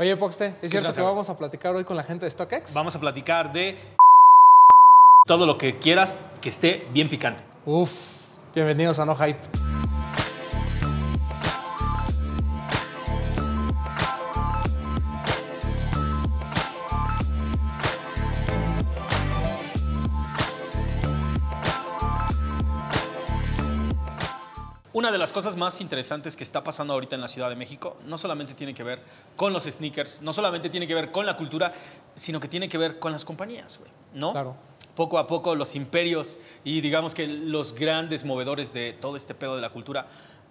Oye, Poxte, ¿es cierto que vamos a platicar hoy con la gente de StockX? Vamos a platicar de todo lo que quieras que esté bien picante. Uf, bienvenidos a No Hype. las cosas más interesantes que está pasando ahorita en la Ciudad de México no solamente tiene que ver con los sneakers, no solamente tiene que ver con la cultura, sino que tiene que ver con las compañías, güey, ¿no? Claro. Poco a poco los imperios y digamos que los grandes movedores de todo este pedo de la cultura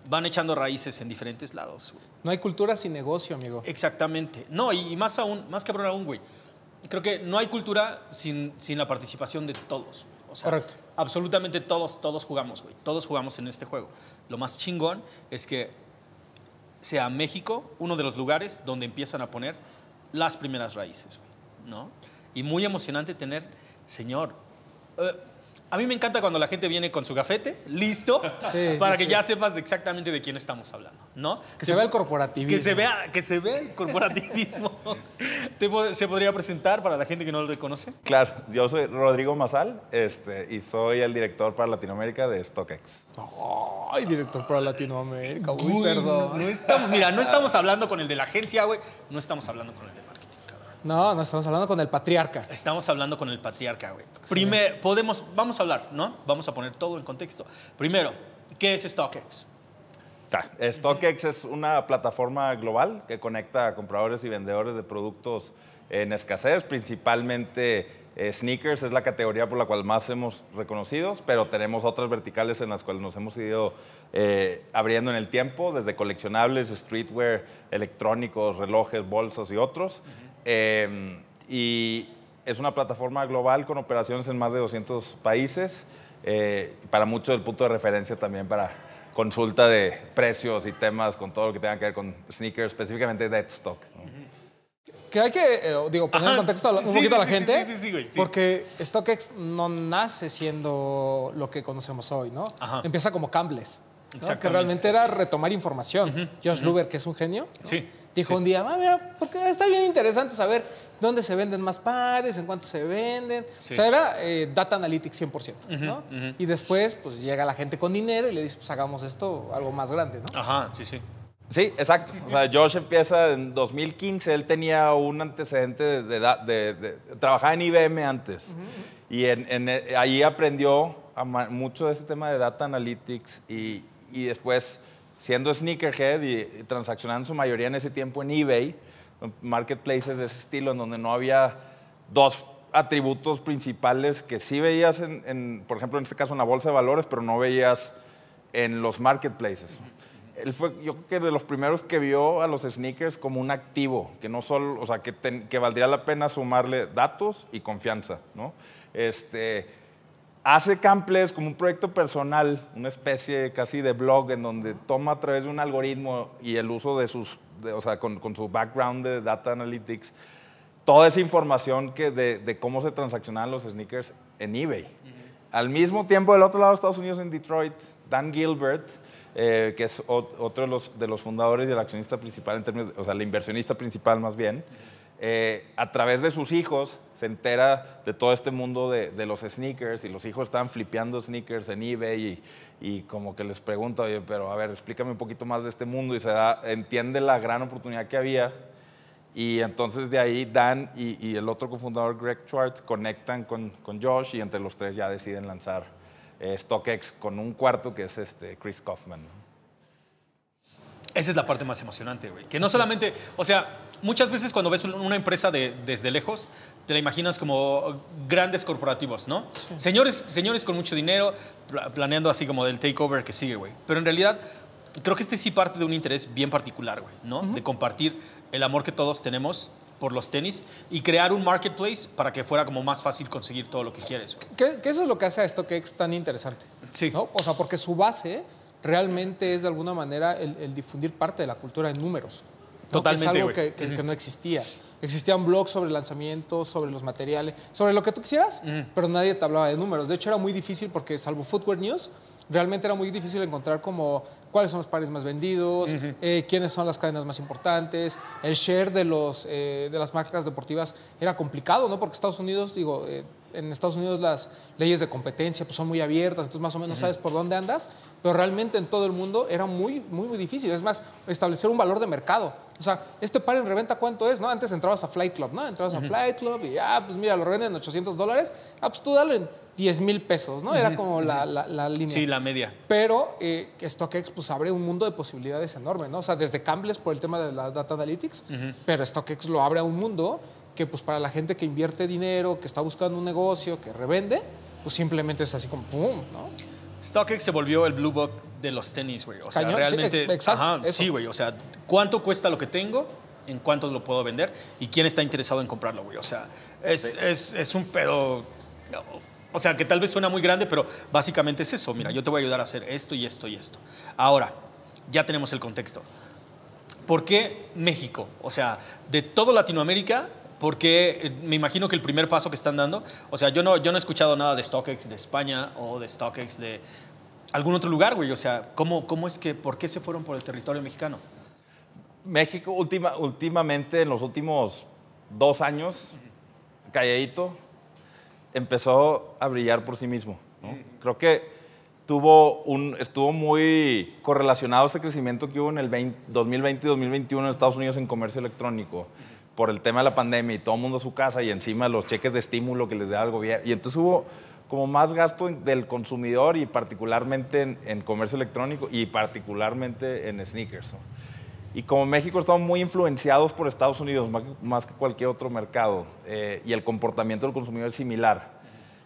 van echando raíces en diferentes lados. No hay cultura sin negocio, amigo. Exactamente. No, y, más aún, más cabrón aún, güey. Creo que no hay cultura sin, sin la participación de todos. Correcto. Absolutamente todos, todos jugamos, güey. Todos jugamos en este juego lo más chingón es que sea México uno de los lugares donde empiezan a poner las primeras raíces, ¿no? Y muy emocionante tener, señor, eh, a mí me encanta cuando la gente viene con su gafete, listo, para que ya sepas de exactamente de quién estamos hablando, ¿no? Que se, vea el corporativismo. Que se vea, el corporativismo. ¿Se podría presentar para la gente que no lo reconoce? Claro, yo soy Rodrigo Mazal este, y soy el director para Latinoamérica de StockX. ¡Ay, director para Latinoamérica! Uy, perdón. mira, no estamos hablando con el de la agencia, güey, no estamos hablando con el de la no, no estamos hablando con el patriarca. Estamos hablando con el patriarca, güey. Primero, podemos, vamos a hablar, ¿no? Vamos a poner todo en contexto. Primero, ¿qué es StockX? StockX es una plataforma global que conecta a compradores y vendedores de productos en escasez, principalmente eh, sneakers es la categoría por la cual más hemos reconocido, pero tenemos otras verticales en las cuales nos hemos ido eh, abriendo en el tiempo, desde coleccionables, streetwear, electrónicos, relojes, bolsos y otros. Em, y es una plataforma global con operaciones en más de 200 países. Eh, para muchos el punto de referencia también para consulta de precios y temas con todo lo que tenga que ver con sneakers, específicamente Deadstock. stock. Que hay que, eh, digo, poner en contexto un poquito a la gente, porque StockX no nace siendo lo que conocemos hoy, ¿no? Empieza como Cambles, que realmente era retomar información. Josh Luber, que es un genio, sí Dijo un día, ah, mira, porque está bien interesante saber dónde se venden más pares, en cuánto se venden. O sea, era eh, data analytics 100%, Y después, pues llega la gente con dinero y le dice, pues hagamos esto algo más grande, ¿no? Ajá, sí, sí. Sí, exacto. O sea, Josh empieza en 2015, él tenía un antecedente de, de, de, trabajaba en IBM antes. Y en, eh, ahí aprendió mucho de ese tema de data analytics y, y después siendo sneakerhead y transaccionando su mayoría en ese tiempo en eBay, marketplaces de ese estilo, en donde no había dos atributos principales que sí veías, en, por ejemplo, en este caso una bolsa de valores, pero no veías en los marketplaces. Él fue, yo creo que de los primeros que vio a los sneakers como un activo, que no solo, o sea, que, que valdría la pena sumarle datos y confianza, ¿no? Este, hace Camples como un proyecto personal, una especie casi de blog en donde toma a través de un algoritmo y el uso de sus, o sea, con, su background de data analytics, toda esa información que de, cómo se transaccionaban los sneakers en eBay. Al mismo tiempo, del otro lado de Estados Unidos, en Detroit, Dan Gilbert, eh, que es otro de los, fundadores y el accionista principal, o sea, el inversionista principal más bien, eh, a través de sus hijos, se entera de todo este mundo de, los sneakers y los hijos están flipeando sneakers en eBay y, como que les pregunta, oye, pero a ver, explícame un poquito más de este mundo y se da, entiende la gran oportunidad que había y entonces de ahí Dan y, el otro cofundador Greg Schwartz conectan con, Josh y entre los tres ya deciden lanzar eh, StockX con un cuarto que es este Chris Kaufman. Esa es la parte más emocionante, güey. Que no solamente, o sea, muchas veces cuando ves una empresa de, desde lejos, te la imaginas como grandes corporativos, ¿no? Señores, señores con mucho dinero, planeando así como del takeover que sigue, güey. Pero en realidad, creo que este sí parte de un interés bien particular, güey, ¿no? De compartir el amor que todos tenemos por los tenis y crear un marketplace para que fuera como más fácil conseguir todo lo que quieres. ¿Qué eso es lo que hace a es tan interesante. Sí. ¿no? O sea, porque su base realmente es de alguna manera el, difundir parte de la cultura en números. Totalmente. Que es algo que no existía. Existían blogs sobre lanzamientos, sobre los materiales, sobre lo que tú quisieras, pero nadie te hablaba de números. De hecho, era muy difícil porque, salvo Footwear News, realmente era muy difícil encontrar como cuáles son los pares más vendidos, eh, quiénes son las cadenas más importantes. El share de, los, eh, de las marcas deportivas era complicado, ¿no? Porque Estados Unidos, digo, eh, en Estados Unidos las leyes de competencia pues, son muy abiertas, entonces más o menos sabes por dónde andas, pero realmente en todo el mundo era muy, muy, muy difícil. Es más, establecer un valor de mercado. O sea, este par en reventa, ¿cuánto es? No? Antes entrabas a Flight Club, ¿no? Entrabas a Flight Club y, ah, pues mira, lo revenden en 800 dólares, ah, pues tú dale en 10 mil pesos, ¿no? Era como la, la, línea. Sí, la media. Pero eh, StockX pues abre un mundo de posibilidades enorme, ¿no? O sea, desde cambles por el tema de la Data Analytics, pero StockX lo abre a un mundo que pues para la gente que invierte dinero, que está buscando un negocio, que revende, pues simplemente es así como ¡pum! ¿no? StockX se volvió el blue book de los tenis, güey. O sea, realmente... exacto, sí, güey. O sea, ¿cuánto cuesta lo que tengo? ¿En cuánto lo puedo vender? ¿Y quién está interesado en comprarlo, güey? O sea, es, es, es un pedo... O sea, que tal vez suena muy grande, pero básicamente es eso. Mira, yo te voy a ayudar a hacer esto y esto y esto. Ahora, ya tenemos el contexto. ¿Por qué México? O sea, de toda Latinoamérica, porque eh, me imagino que el primer paso que están dando, o sea, yo no, yo no he escuchado nada de StockX de España o de StockX de algún otro lugar, güey. O sea, ¿cómo, cómo es que, por qué se fueron por el territorio mexicano? México últimamente, en los últimos dos años, calladito, empezó a brillar por sí mismo. Creo que tuvo un, estuvo muy correlacionado ese crecimiento que hubo en el 2020 y 2021 en Estados Unidos en comercio electrónico por el tema de la pandemia y todo el mundo a su casa y encima los cheques de estímulo que les da el gobierno. Y entonces hubo como más gasto del consumidor y particularmente en, comercio electrónico y particularmente en sneakers. Y como México está muy influenciados por Estados Unidos, más, que cualquier otro mercado, eh, y el comportamiento del consumidor es similar.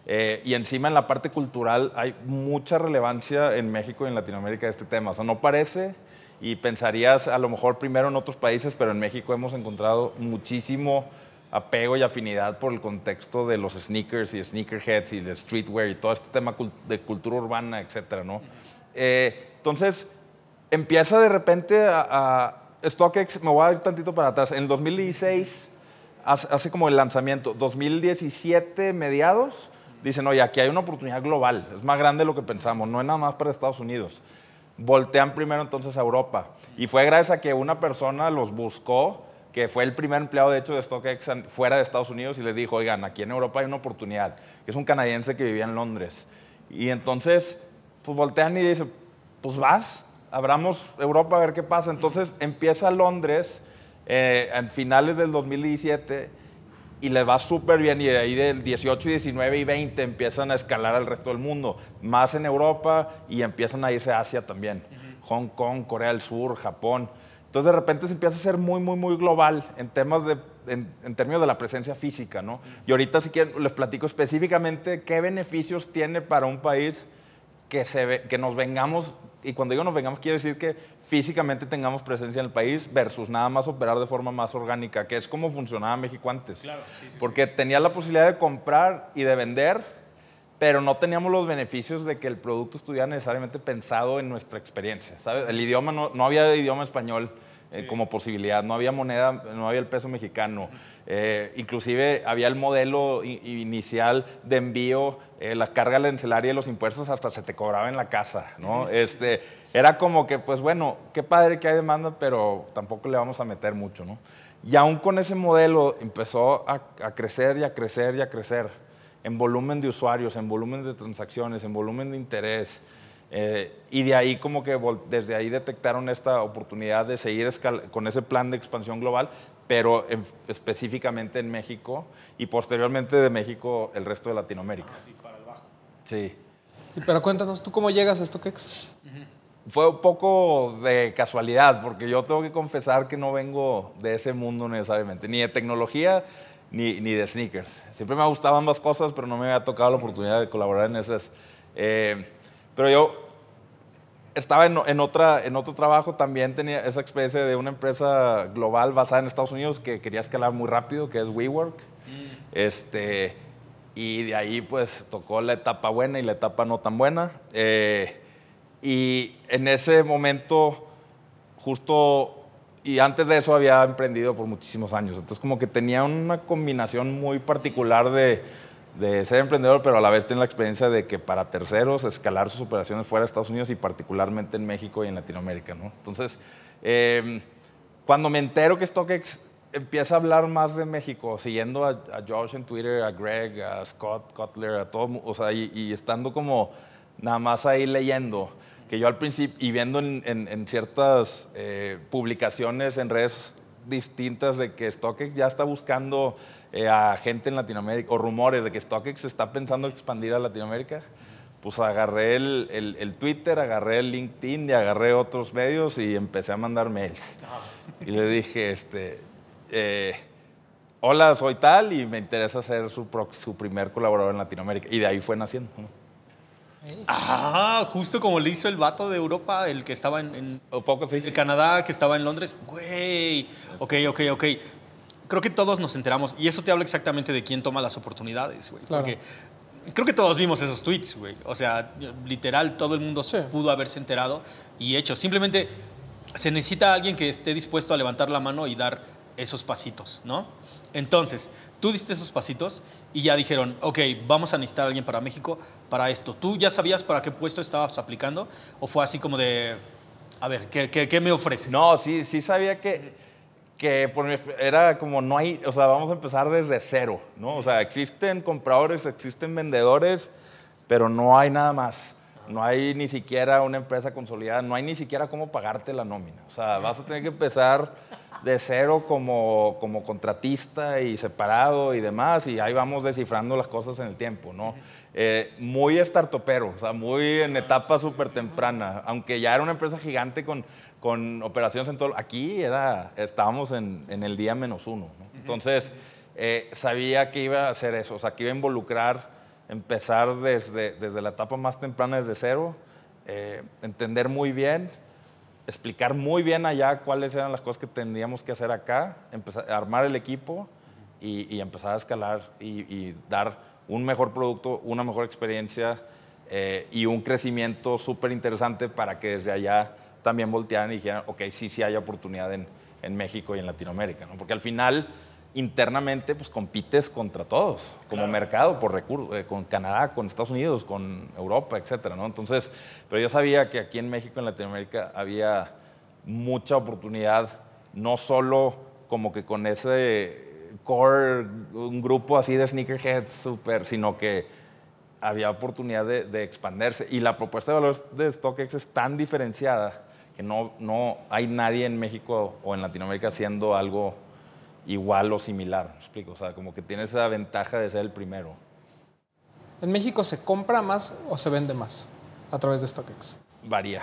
Eh, y encima en la parte cultural hay mucha relevancia en México y en Latinoamérica de este tema. O sea, no parece, y pensarías a lo mejor primero en otros países, pero en México hemos encontrado muchísimo apego y afinidad por el contexto de los sneakers y sneakerheads y de streetwear y todo este tema de cultura urbana, etcétera, ¿no? Eh, entonces, empieza de repente a, a, StockX, me voy a ir tantito para atrás, en 2016 hace, hace como el lanzamiento, 2017 mediados, dicen, oye, aquí hay una oportunidad global, es más grande de lo que pensamos, no es nada más para Estados Unidos voltean primero entonces a Europa. Y fue gracias a que una persona los buscó, que fue el primer empleado de hecho de StockX fuera de Estados Unidos y les dijo, oigan, aquí en Europa hay una oportunidad, es un canadiense que vivía en Londres. Y entonces, pues voltean y dicen, pues vas, abramos Europa a ver qué pasa. Entonces empieza Londres eh, en finales del 2017 y les va súper bien y de ahí del 18, y 19 y 20 empiezan a escalar al resto del mundo, más en Europa y empiezan a irse a Asia también, Hong Kong, Corea del Sur, Japón. Entonces de repente se empieza a ser muy, muy, muy global en temas de, en, términos de la presencia física, ¿no? Y ahorita si quieren les platico específicamente qué beneficios tiene para un país que, nos vengamos, y cuando digo nos vengamos, quiere decir que físicamente tengamos presencia en el país versus nada más operar de forma más orgánica, que es como funcionaba México antes. Claro, Porque tenía la posibilidad de comprar y de vender, pero no teníamos los beneficios de que el producto estuviera necesariamente pensado en nuestra experiencia. ¿sabes? El idioma, no, no había idioma español eh, como posibilidad. No había moneda, no había el peso mexicano. Eh, inclusive había el modelo inicial de envío, eh, la carga arancelaria y los impuestos hasta se te cobraba en la casa, ¿no? Este, era como que, pues bueno, qué padre que hay demanda, pero tampoco le vamos a meter mucho, ¿no? Y aún con ese modelo empezó a, a crecer y a crecer y a crecer en volumen de usuarios, en volumen de transacciones, en volumen de interés. Eh, y de ahí como que desde ahí detectaron esta oportunidad de seguir con ese plan de expansión global, pero específicamente en México y posteriormente de México el resto de Latinoamérica. Ah, sí, para el bajo. Sí. pero cuéntanos, ¿tú cómo llegas a esto Uh Fue un poco de casualidad, porque yo tengo que confesar que no vengo de ese mundo necesariamente, ni de tecnología, ni, ni, de sneakers. Siempre me gustado ambas cosas, pero no me ha tocado la oportunidad de colaborar en esas. Eh, pero yo estaba en, otra, en otro trabajo, también tenía esa experiencia de una empresa global basada en Estados Unidos que quería escalar muy rápido, que es WeWork. Mm. Este, y de ahí pues tocó la etapa buena y la etapa no tan buena. Eh, y en ese momento, justo, y antes de eso había emprendido por muchísimos años, entonces como que tenía una combinación muy particular de de ser emprendedor, pero a la vez tiene la experiencia de que para terceros escalar sus operaciones fuera de Estados Unidos y particularmente en México y en Latinoamérica. ¿no? Entonces, em, cuando me entero que StockX empieza a hablar más de México, siguiendo a, a Josh en Twitter, a Greg, a Scott Cutler, a todo, o sea, y, estando como nada más ahí leyendo, que yo al principio, y viendo en, ciertas eh, publicaciones en redes distintas de que StockX ya está buscando eh, a gente en Latinoamérica, o rumores de que StockX está pensando expandir a Latinoamérica, pues agarré el, el, Twitter, agarré el LinkedIn y agarré otros medios y empecé a mandar mails. Y le dije, este, eh, hola, soy tal y me interesa ser su primer colaborador en Latinoamérica. Y de ahí fue naciendo. Ah, justo como le hizo el vato de Europa, el que estaba en, Canadá, que estaba en Londres. Güey. Ok, ok, ok. Creo que todos nos enteramos y eso te habla exactamente de quién toma las oportunidades, güey. Porque creo que todos vimos esos tweets, güey. O sea, literal, todo el mundo pudo haberse enterado y hecho. Simplemente se necesita alguien que esté dispuesto a levantar la mano y dar esos pasitos, ¿no? Entonces, tú diste esos pasitos y ya dijeron, ok, vamos a necesitar a alguien para México para esto. ¿Tú ya sabías para qué puesto estabas aplicando? ¿O fue así como de, a ver, ¿qué, qué, me ofreces? No, sí, sí sabía que, que era como no hay, o sea, vamos a empezar desde cero, ¿no? O sea, existen compradores, existen vendedores, pero no hay nada más. No hay ni siquiera una empresa consolidada, no hay ni siquiera cómo pagarte la nómina. O sea, vas a tener que empezar de cero como, contratista y separado y demás, y ahí vamos descifrando las cosas en el tiempo, ¿no? Eh, muy startupero, o sea, muy en ah, etapa súper temprana, aunque ya era una empresa gigante con, con operaciones en todo, aquí era, estábamos en, el día menos uno, Entonces, eh, sabía que iba a hacer eso, o sea, que iba a involucrar, empezar desde, desde la etapa más temprana, desde cero, eh, entender muy bien explicar muy bien allá cuáles eran las cosas que tendríamos que hacer acá, empezar, armar el equipo y, empezar a escalar y, dar un mejor producto, una mejor experiencia eh, y un crecimiento súper interesante para que desde allá también voltearan y dijeran, ok, sí, sí hay oportunidad en, México y en Latinoamérica, porque al final internamente pues compites contra todos, como mercado, por recursos, eh, con Canadá, con Estados Unidos, con Europa, etcétera, ¿no? Entonces, pero yo sabía que aquí en México, en Latinoamérica, había mucha oportunidad, no solo como que con ese core, un grupo así de sneakerheads súper sino que había oportunidad de, expandirse. Y la propuesta de valor de StockX es tan diferenciada que no, no hay nadie en México o en Latinoamérica haciendo algo igual o similar. ¿Me explico? O sea, como que tiene esa ventaja de ser el primero. ¿En México se compra más o se vende más a través de StockX? Varía.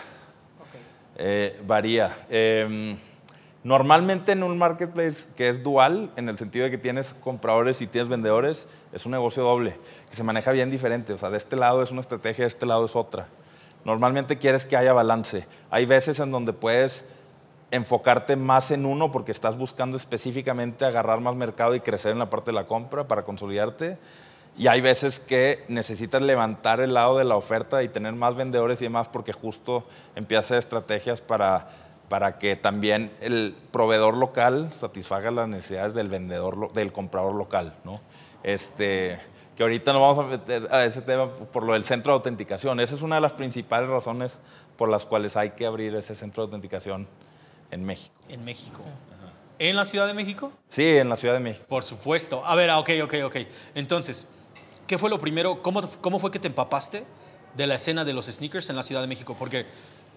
Eh, varía. Em, normalmente en un marketplace que es dual, en el sentido de que tienes compradores y tienes vendedores, es un negocio doble, que se maneja bien diferente. O sea, de este lado es una estrategia, de este lado es otra. Normalmente quieres que haya balance. Hay veces en donde puedes enfocarte más en uno porque estás buscando específicamente agarrar más mercado y crecer en la parte de la compra para consolidarte. Y hay veces que necesitas levantar el lado de la oferta y tener más vendedores y demás porque justo empiezas estrategias para, que también el proveedor local satisfaga las necesidades del vendedor, del comprador local, Este, que ahorita nos vamos a meter a ese tema por lo del centro de autenticación. Esa es una de las principales razones por las cuales hay que abrir ese centro de autenticación en México. En México. ¿En la Ciudad de México? Sí, en la Ciudad de México. Por supuesto. A ver, ah, ok, ok, ok. Entonces, ¿qué fue lo primero? ¿Cómo, cómo fue que te empapaste de la escena de los sneakers en la Ciudad de México? Porque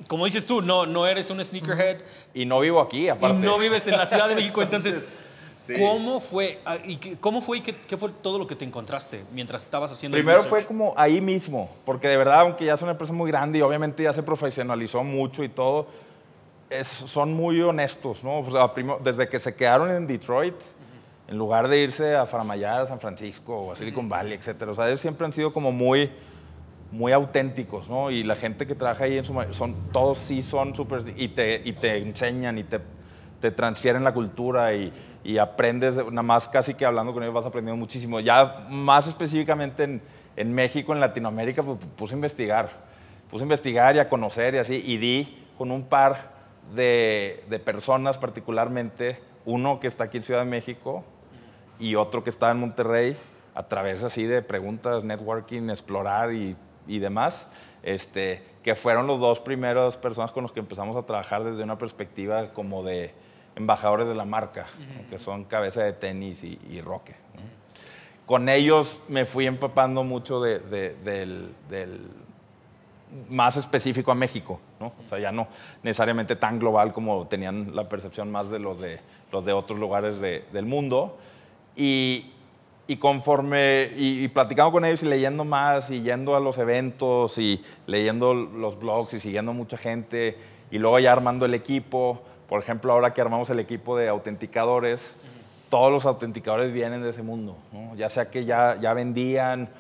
como dices tú, no, no eres un sneakerhead. Y no vivo aquí, aparte. Y no vives en la Ciudad de México, entonces... Ah, ¿Cómo fue y cómo fue y qué, fue todo lo que te encontraste mientras estabas haciendo? Primero fue como ahí mismo, porque de verdad, aunque ya es una empresa muy grande y obviamente ya se profesionalizó mucho y todo, son muy honestos, ¿no? O sea, desde que se quedaron en Detroit, en lugar de irse a Faramayá, San Francisco o a Silicon Valley, etcétera. O sea, ellos siempre han sido como muy, muy auténticos, ¿no? Y la gente que trabaja ahí en su son todos sí son súper y te, y te enseñan y te, te transfieren la cultura y, aprendes, nada más casi que hablando con ellos vas aprendiendo muchísimo. Ya más específicamente en, en México, en Latinoamérica, pues puse a investigar, puse a investigar y a conocer y así, y di con un par de, personas particularmente, uno que está aquí en Ciudad de México y otro que está en Monterrey, a través así de preguntas, networking, explorar y, demás, este, que fueron los dos primeros personas con los que empezamos a trabajar desde una perspectiva como de embajadores de la marca, que son cabeza de tenis y, y roque. Con ellos me fui empapando mucho de, del más específico a México, ¿no? O sea, ya no necesariamente tan global como tenían la percepción más de los de, los de otros lugares del mundo. Y, y conforme, y, platicando con ellos y leyendo más, y yendo a los eventos, y leyendo los blogs, y siguiendo mucha gente, y luego ya armando el equipo. Por ejemplo, ahora que armamos el equipo de autenticadores, todos los autenticadores vienen de ese mundo, ya sea que ya, ya vendían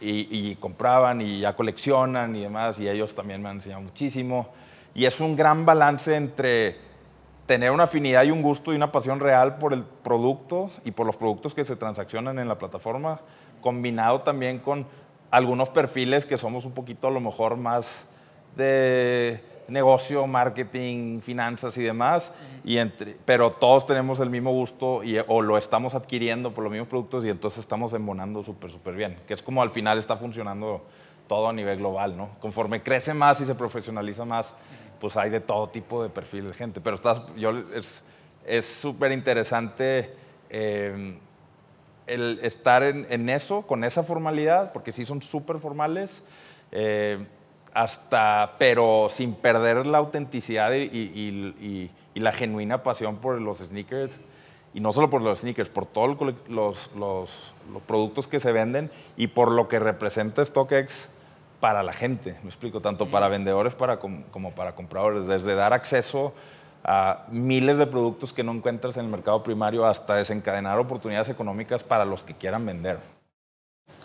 y, compraban y ya coleccionan y demás, y ellos también me han enseñado muchísimo. Y es un gran balance entre tener una afinidad y un gusto y una pasión real por el producto y por los productos que se transaccionan en la plataforma, combinado también con algunos perfiles que somos un poquito a lo mejor más de negocio, marketing, finanzas y demás, y entre, pero todos tenemos el mismo gusto y, o lo estamos adquiriendo por los mismos productos y entonces estamos embonando súper, súper bien, que es como al final está funcionando todo a nivel global, ¿no? Conforme crece más y se profesionaliza más, pues hay de todo tipo de perfil de gente, pero estás, yo, es súper interesante. Em, el estar en, en, eso, con esa formalidad, porque sí son súper formales. Eh, hasta, pero sin perder la autenticidad y, la genuina pasión por los sneakers, y no solo por los sneakers, por todos los, productos que se venden y por lo que representa StockX para la gente, me explico, tanto para vendedores como para compradores, desde dar acceso a miles de productos que no encuentras en el mercado primario hasta desencadenar oportunidades económicas para los que quieran vender.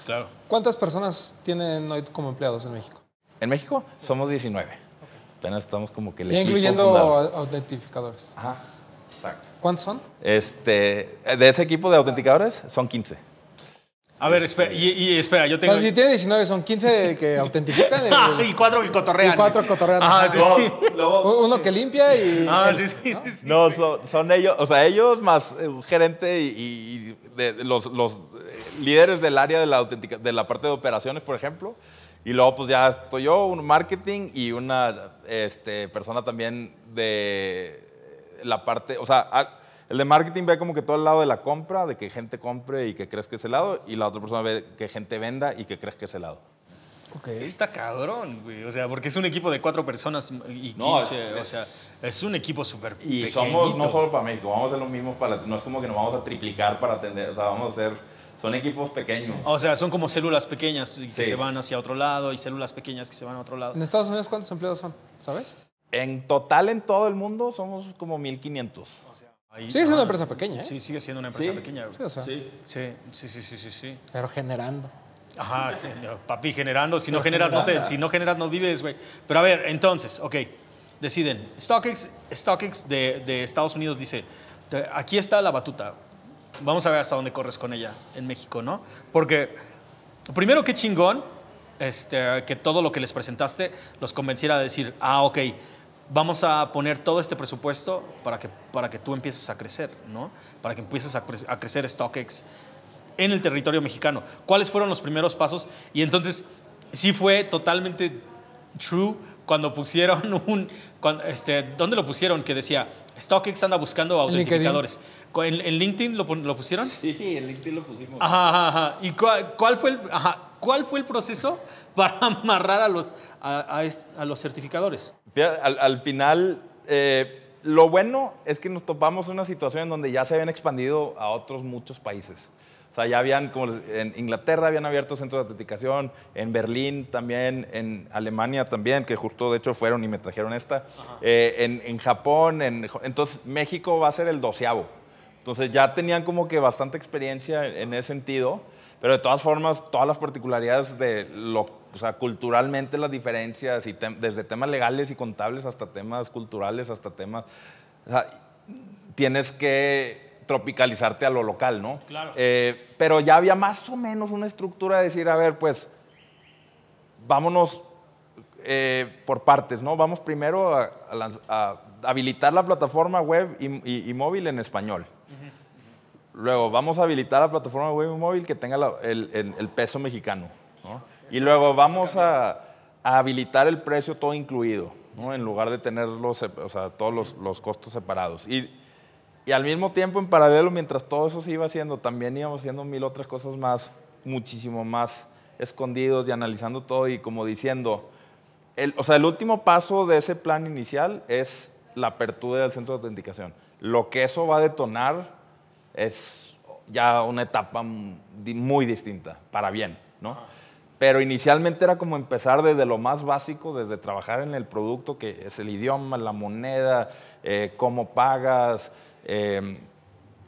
Claro. ¿Cuántas personas tienen hoy como empleados en México? En México somos 19. Okay. estamos como que... El ya incluyendo fundado. autentificadores. Ajá, ¿Cuántos son? Este, de ese equipo de autenticadores son 15. A ver, espera, y, y espera, yo tengo... O si tiene 19, son 15 que autentifican. El, ah, y cuatro que cotorrean. Y cuatro cotorrean. Ah, sí, Uno que limpia y... Ah, sí, sí, ¿no? sí, No, son, ellos, o sea, ellos más eh, gerente y, y de, los, los, eh, líderes del área de la, de la parte de operaciones, por ejemplo, y luego pues ya estoy yo, un marketing y una este, persona también de la parte, o sea, ah, el de marketing ve como que todo el lado de la compra, de que gente compre y que crees es ese lado, y la otra persona ve que gente venda y que crees es ese lado. Okay. Está cabrón, güey. O sea, porque es un equipo de cuatro personas y 15. No, es, o sea, es un equipo súper Y somos no solo para México, vamos a hacer lo mismo para. No es como que nos vamos a triplicar para atender. O sea, vamos a hacer son equipos pequeños. O sea, son como células pequeñas que se van hacia otro lado y células pequeñas que se van a otro lado. ¿En Estados Unidos cuántos empleados son? ¿Sabes? En total, en todo el mundo, somos como 1.500. O sea, sigue siendo una empresa pequeña. ¿eh? Sí, sigue siendo una empresa pequeña. Sí, sí. sí, sí, sí, Pero generando. Ajá, papi, generando. Si no generas, no si no generas, no vives, güey. Pero a ver, entonces, ok, deciden. StockX, StockX de Estados Unidos dice, aquí está la batuta vamos a ver hasta dónde corres con ella en México, ¿no? Porque primero qué chingón este, que todo lo que les presentaste los convenciera a decir, ah, ok, vamos a poner todo este presupuesto para que, para que tú empieces a crecer, ¿no? Para que empieces a, crecer StockX en el territorio mexicano. ¿Cuáles fueron los primeros pasos? Y entonces sí fue totalmente true cuando pusieron un... este, ¿Dónde lo pusieron? Que decía, StockX anda buscando autenticadores. ¿En, LinkedIn lo, pusieron? Sí, en LinkedIn lo pusimos. Ajá, ¿Y cuál, cuál, fue el, ajá, cuál fue el proceso para amarrar a los, a, a, a los certificadores? Al, final, eh, lo bueno es que nos topamos en una situación en donde ya se habían expandido a otros muchos países. O sea, ya habían, como en Inglaterra habían abierto centros de autenticación, en Berlín también, en Alemania también, que justo de hecho fueron y me trajeron esta, eh, en, en, Japón, en, entonces México va a ser el doceavo. Entonces ya tenían como que bastante experiencia en ese sentido, pero de todas formas, todas las particularidades de lo, o sea, culturalmente las diferencias, y desde temas legales y contables hasta temas culturales, hasta temas... O sea, tienes que tropicalizarte a lo local, ¿no? Claro. Eh, pero ya había más o menos una estructura de decir, a ver, pues, vámonos eh, por partes, ¿no? Vamos primero a, habilitar la plataforma web y móvil en español. Luego, vamos a habilitar la plataforma de Móvil que tenga el, peso mexicano. Y luego vamos a, habilitar el precio todo incluido, en lugar de tener eh, todos los, costos separados. Y, al mismo tiempo, en paralelo, mientras todo eso se iba haciendo, también íbamos haciendo mil otras cosas más, muchísimo más escondidos y analizando todo y como diciendo, el, o sea, el último paso de ese plan inicial es la apertura del centro de autenticación. Lo que eso va a detonar es ya una etapa muy distinta, para bien, ¿no? Pero inicialmente era como empezar desde lo más básico, desde trabajar en el producto, que es el idioma, la moneda, eh, cómo pagas, em,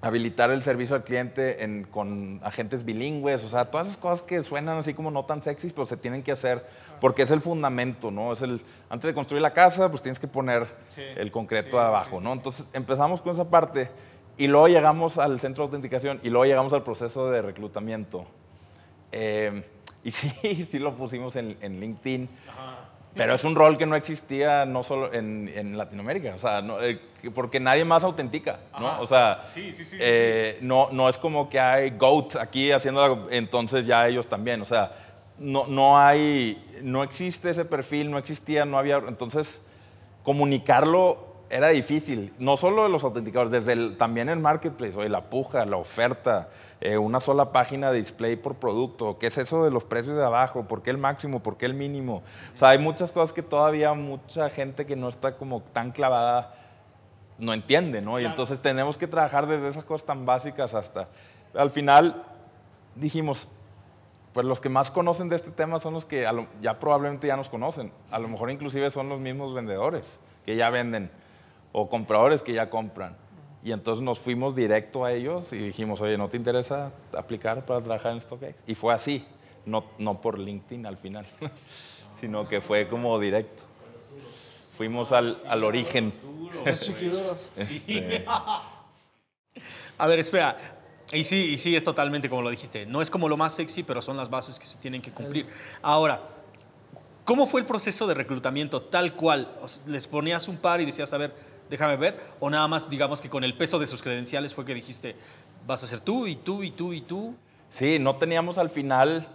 habilitar el servicio al cliente en, con agentes bilingües, o sea, todas esas cosas que suenan así como no tan sexys, pero se tienen que hacer porque es el fundamento, ¿no? Es el, antes de construir la casa, pues tienes que poner el concreto abajo, ¿no? Entonces empezamos con esa parte y luego llegamos al centro de autenticación y luego llegamos al proceso de reclutamiento. Eh, y sí, sí lo pusimos en, en LinkedIn. Pero es un rol que no existía no solo en, en Latinoamérica, o sea, eh, porque nadie más autentica, ¿no? o sea, eh, no, no es como que hay GOAT aquí haciendo, entonces ya ellos también, o sea, no, no hay, no existe ese perfil, no existía, no había, entonces comunicarlo era difícil, no solo los autenticadores, desde también el marketplace, la puja, la oferta, eh, una sola página de display por producto, qué es eso de los precios de abajo, por qué el máximo, por qué el mínimo. O sea, hay muchas cosas que todavía mucha gente que no está como tan clavada no entiende, ¿no? Y entonces tenemos que trabajar desde esas cosas tan básicas hasta... Al final dijimos, pues los que más conocen de este tema son los que ya probablemente ya nos conocen, a lo mejor inclusive son los mismos vendedores que ya venden o compradores que ya compran. Y entonces nos fuimos directo a ellos y dijimos, oye, ¿no te interesa aplicar para trabajar en StockX? Y fue así, no, no por LinkedIn al final, sino que fue como directo. Fuimos al, origen. Los este, A ver, espera. Y sí, y sí, es totalmente como lo dijiste. No es como lo más sexy, pero son las bases que se tienen que cumplir. Ahora, ¿cómo fue el proceso de reclutamiento tal cual? ¿Les ponías un par y decías, a ver, déjame ver, o nada más digamos que con el peso de sus credenciales fue que dijiste, vas a ser tú y tú y tú y tú. Sí, no teníamos al final...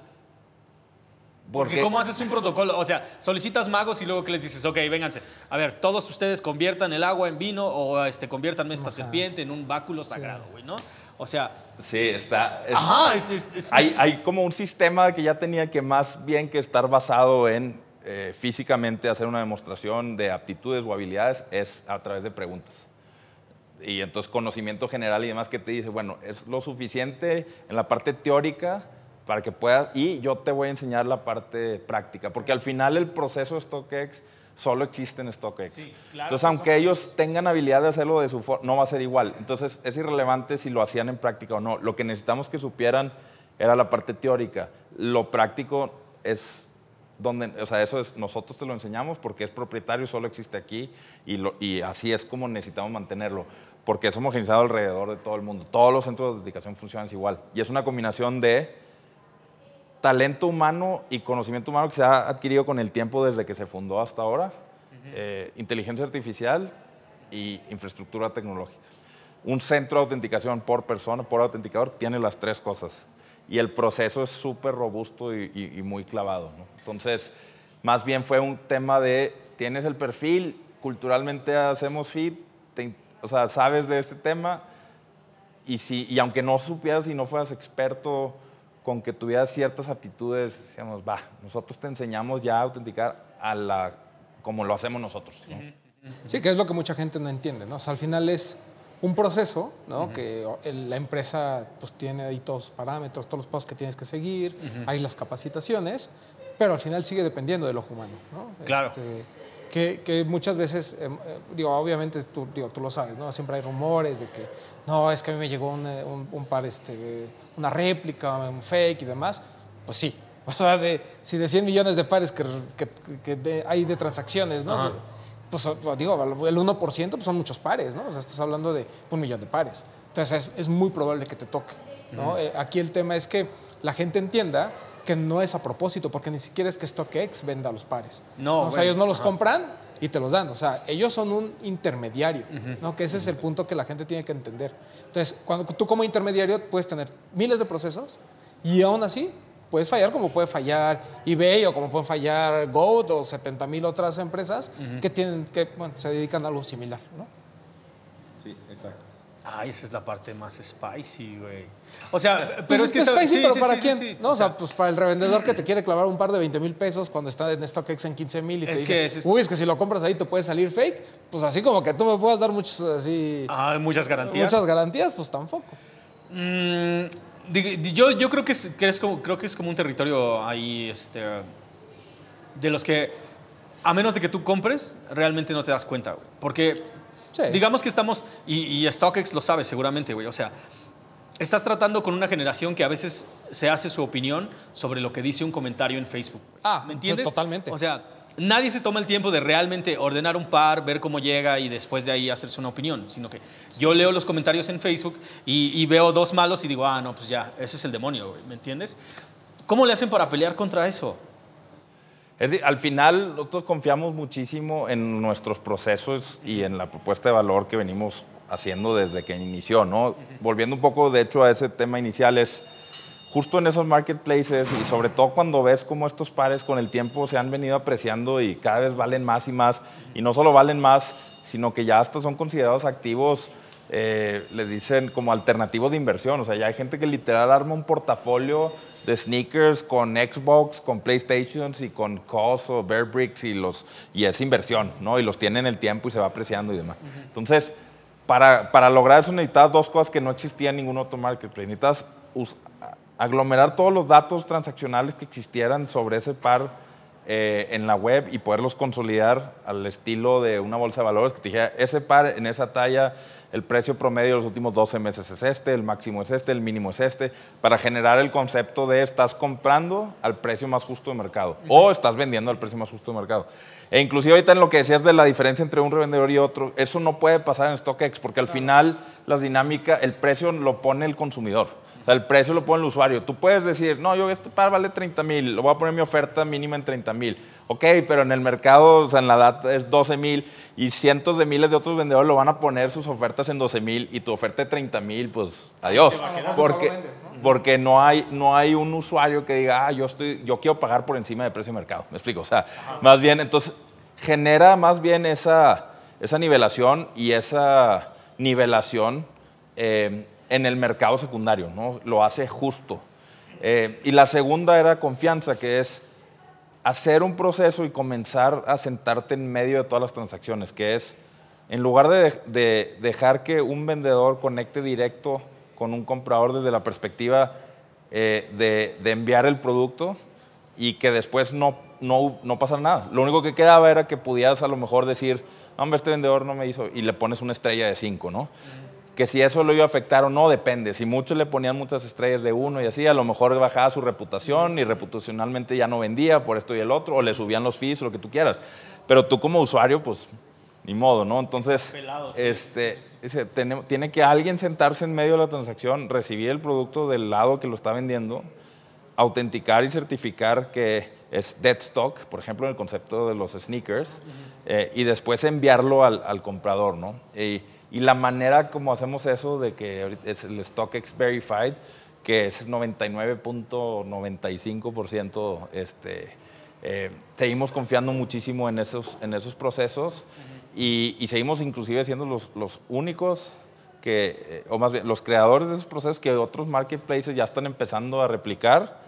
Porque, porque ¿cómo haces un protocolo? O sea, solicitas magos y luego que les dices, ok, vénganse. A ver, todos ustedes conviertan el agua en vino o este, conviertan esta serpiente en un báculo sagrado, güey, ¿no? O sea... Sí, está... Ajá, es, hay como un sistema que ya tenía que más bien que estar basado en eh, físicamente hacer una demostración de aptitudes o habilidades es a través de preguntas. Y entonces conocimiento general y demás que te dice, bueno, es lo suficiente en la parte teórica para que puedas, y yo te voy a enseñar la parte práctica, porque al final el proceso StockX solo existe en StockX. Entonces, aunque ellos tengan habilidad de hacerlo de su forma, no va a ser igual. Entonces, es irrelevante si lo hacían en práctica o no. Lo que necesitamos que supieran era la parte teórica. Lo práctico es donde, o sea, eso es, nosotros te lo enseñamos porque es propietario, y solo existe aquí y, así es como necesitamos mantenerlo, porque es homogenizado alrededor de todo el mundo. Todos los centros de autenticación funcionan igual y es una combinación de talento humano y conocimiento humano que se ha adquirido con el tiempo desde que se fundó hasta ahora, eh, inteligencia artificial y infraestructura tecnológica. Un centro de autenticación por persona, por autenticador, tiene las tres cosas y el proceso es súper robusto y, muy clavado. Entonces, más bien fue un tema de, tienes el perfil, culturalmente hacemos fit, o sea, sabes de este tema, y, si, y aunque no supieras y no fueras experto, con que tuvieras ciertas aptitudes, decíamos, va, nosotros te enseñamos ya a autenticar a la, como lo hacemos nosotros. Sí, que es lo que mucha gente no entiende, ¿no? al final es un proceso, ¿no? Que la empresa pues tiene ahí todos los parámetros, todos los pasos que tienes que seguir, hay las capacitaciones, pero al final sigue dependiendo del ojo humano, ¿no? Claro. Este, que, muchas veces, eh, eh, digo, obviamente tú, tú lo sabes, ¿no? Siempre hay rumores de que, no, es que a mí me llegó un, eh, par, este, una réplica, un fake y demás. Pues sí, o sea, de, si de 100 millones de pares que, hay de transacciones, ¿no? pues digo, el 1% pues son muchos pares, ¿no? O sea, estás hablando de un millón de pares. Entonces es, muy probable que te toque, ¿no? Eh, aquí el tema es que la gente entienda que no es a propósito, porque ni siquiera es que StockX venda los pares. No. O sea, ellos no los compran y te los dan. O sea, ellos son un intermediario, ¿no? Que ese es el punto que la gente tiene que entender. Entonces, cuando tú como intermediario puedes tener miles de procesos y aún así puedes fallar como puede fallar eBay o como puede fallar Goat o 70 mil otras empresas que tienen que se dedican a algo similar, ¿no? Sí, exacto. Ah, esa es la parte más spicy, güey. O sea, pues pero es, que spicy, sí, pero para quién? no, o sea, pues para el revendedor que te quiere clavar un par de 20 mil pesos cuando está en StockX en 15 mil y te que uy, es que si lo compras ahí te puede salir fake. Pues así como que tú me puedas dar muchas así. Ah, muchas garantías. Muchas garantías, pues tampoco. Mmm... Yo, yo creo, que es, como, creo que es como un territorio ahí, este, de los que, a menos de que tú compres, realmente no te das cuenta, Porque digamos que estamos, y, y StockX lo sabe seguramente, güey, o sea, estás tratando con una generación que a veces se hace su opinión sobre lo que dice un comentario en Facebook. Ah, ¿me entiendes? Totalmente. O sea, nadie se toma el tiempo de realmente ordenar un par, ver cómo llega y después de ahí hacerse una opinión, sino que yo leo los comentarios en Facebook y, veo dos malos y digo, ah, no, pues ya, ese es el demonio, ¿me entiendes? ¿Cómo le hacen para pelear contra eso? Al final, nosotros confiamos muchísimo en nuestros procesos y en la propuesta de valor que venimos haciendo desde que inició, ¿no? Volviendo un poco, de hecho, a ese tema inicial es justo en esos marketplaces y sobre todo cuando ves cómo estos pares con el tiempo se han venido apreciando y cada vez valen más y más, y no solo valen más, sino que ya hasta son considerados activos, eh, le dicen como alternativo de inversión. O sea, ya hay gente que literal arma un portafolio de sneakers con Xbox, con Playstation y con COS o Bear Bricks y, los, y es inversión, ¿no? Y los tiene en el tiempo y se va apreciando y demás. Entonces, para, lograr eso necesitas dos cosas que no existía en ningún otro marketplace. Necesitas aglomerar todos los datos transaccionales que existieran sobre ese par eh, en la web y poderlos consolidar al estilo de una bolsa de valores que te dijera, ese par en esa talla, el precio promedio de los últimos 12 meses es este, el máximo es este, el mínimo es este, para generar el concepto de estás comprando al precio más justo de mercado o estás vendiendo al precio más justo de mercado. E inclusive ahorita en lo que decías de la diferencia entre un revendedor y otro, eso no puede pasar en StockX porque al final las dinámicas, el precio lo pone el consumidor. O sea, el precio lo pone el usuario. Tú puedes decir, no, yo este par vale 30 mil, lo voy a poner mi oferta mínima en 30 mil. Ok, pero en el mercado, o sea, en la data es 12 mil y cientos de miles de otros vendedores lo van a poner sus ofertas en 12 mil y tu oferta de 30 mil, pues adiós. Porque, porque no, hay, no hay un usuario que diga, ah, yo, estoy, yo quiero pagar por encima del precio de mercado. Me explico. O sea, más bien, entonces genera más bien esa, esa nivelación y esa nivelación. Eh, en el mercado secundario, ¿no? lo hace justo. Eh, y la segunda era confianza, que es hacer un proceso y comenzar a sentarte en medio de todas las transacciones, que es, en lugar de, dejar que un vendedor conecte directo con un comprador desde la perspectiva eh, de, enviar el producto y que después no, no, no pasa nada. Lo único que quedaba era que pudieras a lo mejor decir, hombre, este vendedor no me hizo, y le pones una estrella de cinco, ¿no? que si eso lo iba a afectar o no, depende. Si muchos le ponían muchas estrellas de uno y así, a lo mejor bajaba su reputación y reputacionalmente ya no vendía por esto y el otro, o le subían los fees, lo que tú quieras. Pero tú como usuario, pues ni modo, ¿no? Entonces, este, tiene, que alguien sentarse en medio de la transacción, recibir el producto del lado que lo está vendiendo, autenticar y certificar que es dead stock, por ejemplo, en el concepto de los sneakers, eh, y después enviarlo al, al comprador, ¿no? Y, y la manera como hacemos eso de que es el StockX Verified, que es 99.95%, este, eh, seguimos confiando muchísimo en esos, en esos procesos y, seguimos inclusive siendo los, únicos que, eh, o más bien, los creadores de esos procesos que otros marketplaces ya están empezando a replicar.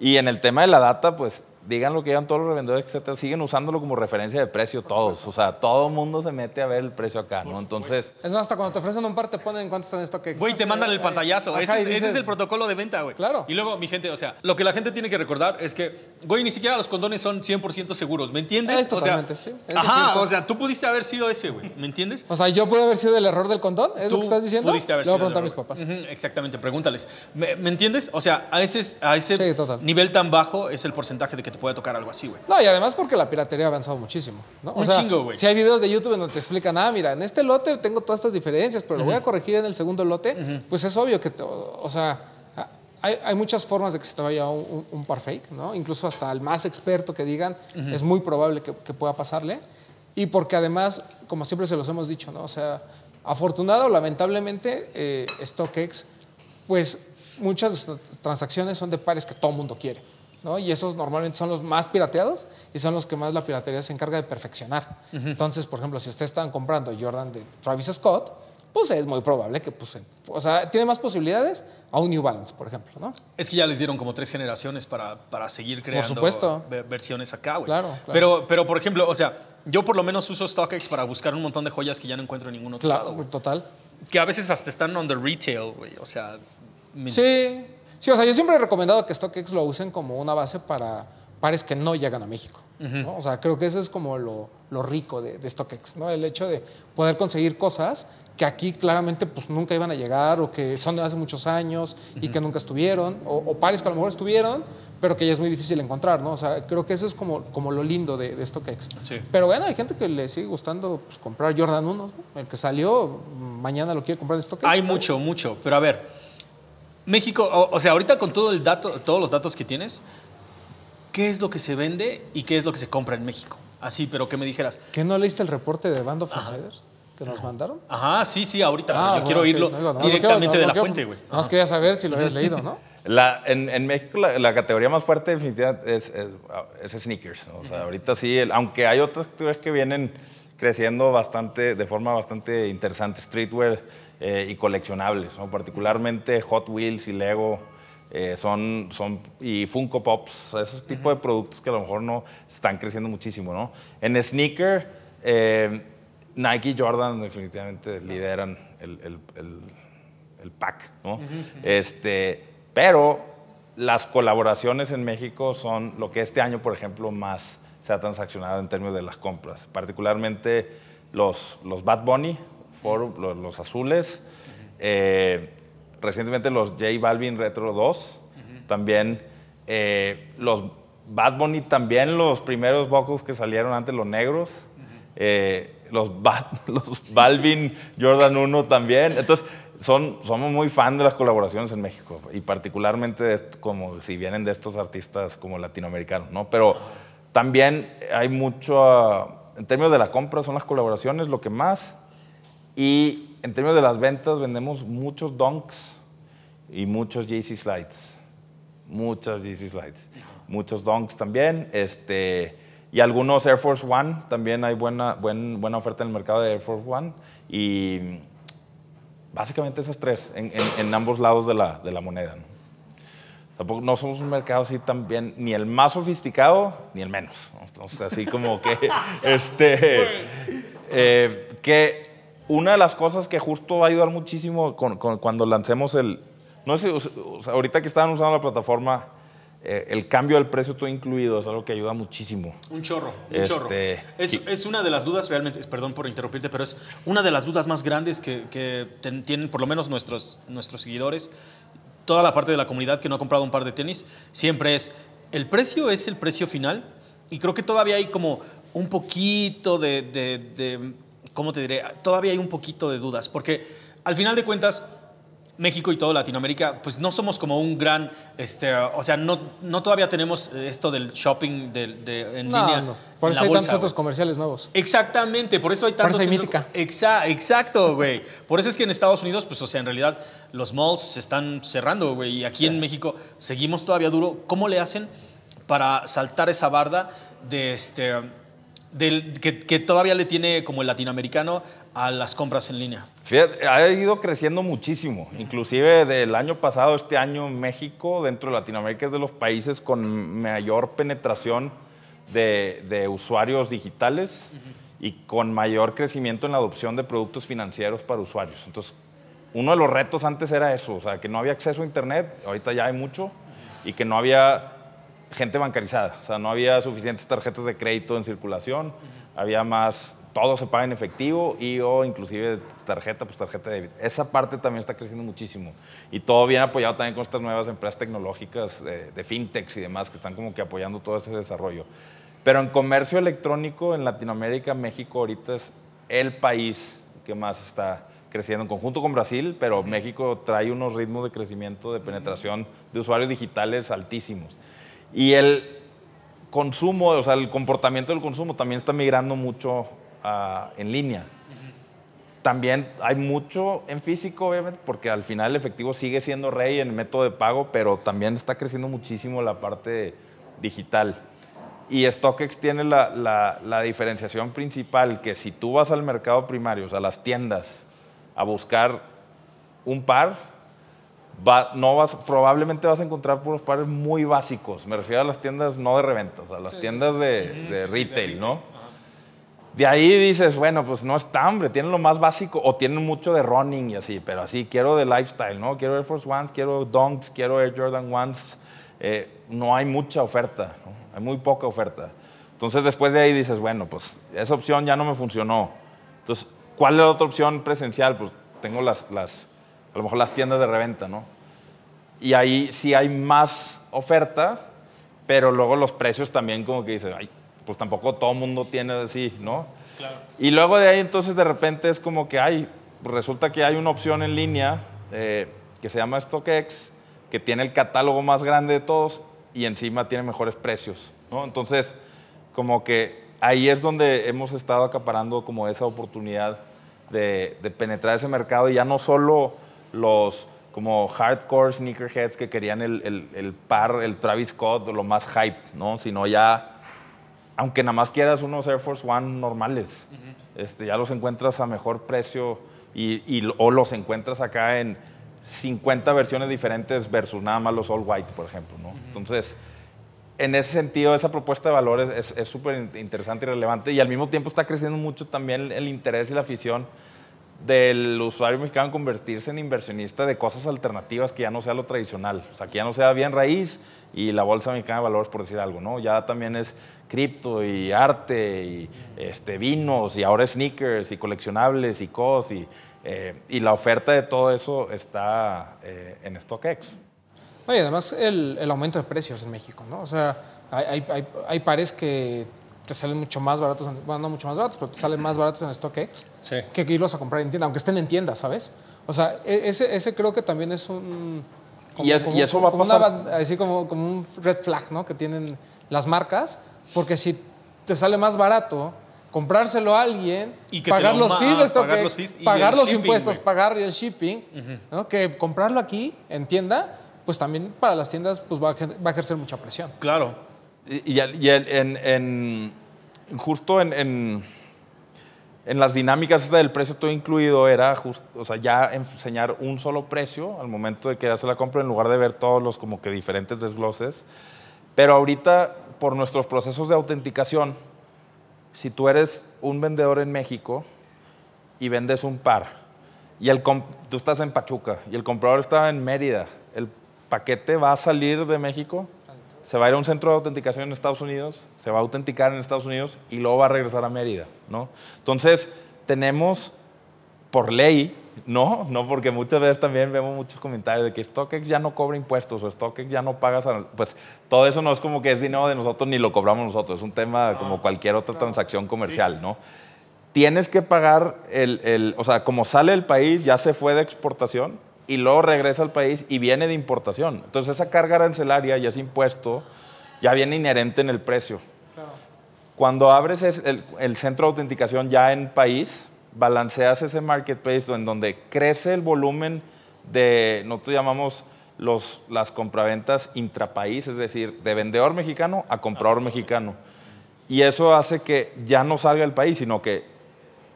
Y en el tema de la data, pues digan lo que digan todos los revendedores, etcétera, siguen usándolo como referencia de precio todos. O sea, todo el mundo se mete a ver el precio acá, ¿no? Entonces. Es más, hasta cuando te ofrecen un par te ponen cuánto está en que Güey, te mandan el eh, pantallazo. ese, es, el protocolo de venta, güey. Claro. Y luego, mi gente, o sea, lo que la gente tiene que recordar es que, güey, ni siquiera los condones son 100% seguros, ¿me entiendes? Es o sea, sí. Ajá, o sea, tú pudiste haber sido ese, güey, ¿me entiendes? O sea, yo pude haber sido el error del condón, ¿es lo que estás diciendo? Pudiste haber voy a preguntar a mis papás. exactamente, pregúntales. ¿Me, entiendes? O sea, a ese, a ese nivel tan bajo es el porcentaje de te puede tocar algo así, güey. No, y además porque la piratería ha avanzado muchísimo, o sea, Si hay videos de YouTube donde te explican, ah, mira, en este lote tengo todas estas diferencias, pero lo voy a corregir en el segundo lote, pues es obvio que, o, o sea, hay, muchas formas de que se te vaya un, par fake, ¿no? Incluso hasta al más experto que digan, es muy probable que, pueda pasarle. Y porque además, como siempre se los hemos dicho, ¿no? O sea, afortunado o lamentablemente, eh, StockX, pues muchas transacciones son de pares que todo el mundo quiere. Y esos normalmente son los más pirateados y son los que más la piratería se encarga de perfeccionar. Entonces, por ejemplo, si usted están comprando Jordan de Travis Scott, pues es muy probable que, pues, o sea, tiene más posibilidades a un New Balance, por ejemplo, ¿no? Es que ya les dieron como tres generaciones para, para seguir creando versiones acá, güey. Claro, claro, Pero, pero, por ejemplo, o sea, yo por lo menos uso StockX para buscar un montón de joyas que ya no encuentro en ningún otro claro, lado, Total. Que a veces hasta están on the retail, güey, o sea... Sí, Sí, o sea, yo siempre he recomendado que StockX lo usen como una base para pares que no llegan a México. O sea, creo que eso es como lo, rico de, StockX, ¿no? El hecho de poder conseguir cosas que aquí claramente pues nunca iban a llegar o que son de hace muchos años y que nunca estuvieron, o, pares que a lo mejor estuvieron, pero que ya es muy difícil encontrar, ¿no? O sea, creo que eso es como, como lo lindo de, StockX. Sí. Pero bueno, hay gente que le sigue gustando pues, comprar Jordan 1, el que salió, mañana lo quiere comprar en StockX. Hay mucho, mucho, pero a ver, México, o, sea, ahorita con todo el dato, todos los datos que tienes, ¿qué es lo que se vende y qué es lo que se compra en México? Así, pero que me dijeras. ¿Qué no leíste el reporte de Bando of Insiders? ¿Que nos mandaron? Ajá, sí, sí, ahorita. Ah, yo quiero oírlo directamente de la fuente, güey. más quería saber si lo habías leído, ¿no? en, México la, categoría más fuerte definitivamente es, es, sneakers. O sea, ahorita sí, aunque hay otras que vienen creciendo bastante, de forma bastante interesante. Streetwear, eh, y coleccionables, particularmente Hot Wheels y Lego. Eh, son, son, y Funko Pops, esos tipos de productos que a lo mejor no están creciendo muchísimo, ¿no? En sneaker, eh, Nike y Jordan definitivamente lideran el, pack, ¿no? Este, pero las colaboraciones en México son lo que este año, por ejemplo, más se ha transaccionado en términos de las compras, particularmente los, los Bad Bunny, los, azules. Eh, recientemente los J Balvin Retro 2. También eh, los Bad Bunny, también los primeros vocals que salieron antes, los negros. Eh, los, los Balvin Jordan 1 también. Entonces, son, somos muy fan de las colaboraciones en México y particularmente como si vienen de estos artistas como latinoamericanos, ¿no? Pero también hay mucho, en términos de la compra, son las colaboraciones lo que más y en términos de las ventas, vendemos muchos donks y muchos JC Slides. Muchas JC Slides. Muchos donks también. Este, y algunos Air Force One. También hay buena, buena oferta en el mercado de Air Force One. Y básicamente esas tres en, ambos lados de la, de la moneda. ¿no? Tampoco no somos un mercado así también, ni el más sofisticado, ni el menos. así como que, este, eh, que una de las cosas que justo va a ayudar muchísimo cuando lancemos el... No sé, ahorita que estaban usando la plataforma, eh, el cambio del precio todo incluido es algo que ayuda muchísimo. Un chorro, un chorro. Este, es, una de las dudas realmente, perdón por interrumpirte, pero es una de las dudas más grandes que, tienen por lo menos nuestros, nuestros seguidores, toda la parte de la comunidad que no ha comprado un par de tenis, siempre es, el precio es el precio final y creo que todavía hay como un poquito de ¿cómo te diré? Todavía hay un poquito de dudas, porque al final de cuentas, México y toda Latinoamérica, pues no somos como un gran, este, o sea, no, no todavía tenemos eh, esto del shopping de, en línea. No. Por eso hay tantos otros comerciales nuevos. Exactamente, por eso hay tantos. Por eso hay mítica. exacto, güey. por eso es que en Estados Unidos, pues, o sea, en realidad los malls se están cerrando, güey. Y aquí en México seguimos todavía duro. ¿Cómo le hacen para saltar esa barda de este que, todavía le tiene como el latinoamericano a las compras en línea? Fíjate, ha ido creciendo muchísimo. Inclusive del año pasado, este año, México, dentro de Latinoamérica, es de los países con mayor penetración de, usuarios digitales y con mayor crecimiento en la adopción de productos financieros para usuarios. Entonces, uno de los retos antes era eso, o sea, que no había acceso a Internet, ahorita ya hay mucho, y que no había gente bancarizada, o sea, no había suficientes tarjetas de crédito en circulación, había más, todo se paga en efectivo y o inclusive tarjeta, pues tarjeta de débito. Esa parte también está creciendo muchísimo y todo bien apoyado también con estas nuevas empresas tecnológicas de, eh, de fintechs y demás que están como que apoyando todo ese desarrollo. Pero en comercio electrónico en Latinoamérica, México ahorita es el país que más está creciendo en conjunto con Brasil, pero México trae unos ritmos de crecimiento, de penetración de usuarios digitales altísimos. Y el consumo, o sea, el comportamiento del consumo también está migrando mucho ah, en línea. También hay mucho en físico, obviamente, porque al final el efectivo sigue siendo rey en el método de pago, pero también está creciendo muchísimo la parte digital. Y StockX tiene la, la diferenciación principal, que si tú vas al mercado primario, o sea, a las tiendas, a buscar un par, no vas, probablemente vas a encontrar puros pares muy básicos. Me refiero a las tiendas no de reventas, a las tiendas de, de, retail, ¿no? De ahí dices, bueno, pues no está, hambre, tienen lo más básico o tienen mucho de running y así, pero así quiero de lifestyle, ¿no? Quiero Air Force Ones, quiero Dunks, quiero Air Jordan Ones. Eh, no hay mucha oferta, hay muy poca oferta. Entonces después de ahí dices, bueno, pues esa opción ya no me funcionó. Entonces, ¿cuál es la otra opción presencial? Pues tengo las a lo mejor las tiendas de reventa, ¿no? Y ahí sí hay más oferta, pero luego los precios también como que dicen, ay, pues tampoco todo el mundo tiene así, ¿no? Y luego de ahí entonces de repente es como que hay, pues resulta que hay una opción en línea eh, que se llama StockX, que tiene el catálogo más grande de todos y encima tiene mejores precios, ¿no? Entonces, como que ahí es donde hemos estado acaparando como esa oportunidad de, de penetrar ese mercado y ya no solo los como hardcore sneakerheads que querían el, el, par, el Travis Scott, lo más hype, ¿no? Sino ya, aunque nada más quieras unos Air Force One normales, este, ya los encuentras a mejor precio y, o los encuentras acá en 50 versiones diferentes versus nada más los All White, por ejemplo, ¿no? Entonces, en ese sentido, esa propuesta de valores es súper interesante y relevante y al mismo tiempo está creciendo mucho también el interés y la afición del usuario mexicano convertirse en inversionista de cosas alternativas que ya no sea lo tradicional, o sea, que ya no sea bien raíz y la bolsa mexicana de valores, por decir algo, ¿no? Ya también es cripto y arte y este, vinos y ahora sneakers y coleccionables y cosas eh, y, la oferta de todo eso está eh, en StockX. Oye, además el, aumento de precios en México, ¿no? O sea, hay pares que te salen mucho más baratos, bueno, no mucho más baratos, pero te salen más baratos en StockX que, que irlos a comprar en tienda, aunque estén en tienda, ¿sabes? O sea, e, ese, ese creo que también es un... y, y, eso va a pasar... Una, así como, como un red flag, ¿no? Que tienen las marcas, porque si te sale más barato comprárselo a alguien, y ah, pagar, los fees, de pagar pagar los impuestos, pagar el shipping, ¿no? que comprarlo aquí en tienda, pues también para las tiendas pues va a, va a ejercer mucha presión. Claro, y, en, justo en, las dinámicas del precio todo incluido era o ya enseñar un solo precio al momento de que hace la compra en lugar de ver todos los como que diferentes desgloses. Pero ahorita, por nuestros procesos de autenticación, si tú eres un vendedor en México y vendes un par, y tú estás en Pachuca y el comprador está en Mérida, el paquete va a salir de México se va a ir a un centro de autenticación en Estados Unidos, se va a autenticar en Estados Unidos y luego va a regresar a Mérida, ¿no? Entonces, tenemos por ley, no, no, porque muchas veces también vemos muchos comentarios de que StockX ya no cobra impuestos o StockX ya no pagas, pues todo eso no es como que es dinero de nosotros ni lo cobramos nosotros, es un tema ah, como cualquier otra transacción comercial, ¿no? Tienes que pagar el, el, o sea, como sale el país, ya se fue de exportación, y luego regresa al país y viene de importación. Entonces esa carga arancelaria y ese impuesto ya viene inherente en el precio. Cuando abres el, centro de autenticación ya en país, balanceas ese marketplace en donde crece el volumen de, nosotros llamamos los, las compraventas intrapaís, es decir, de vendedor mexicano a comprador mexicano. Y eso hace que ya no salga el país, sino que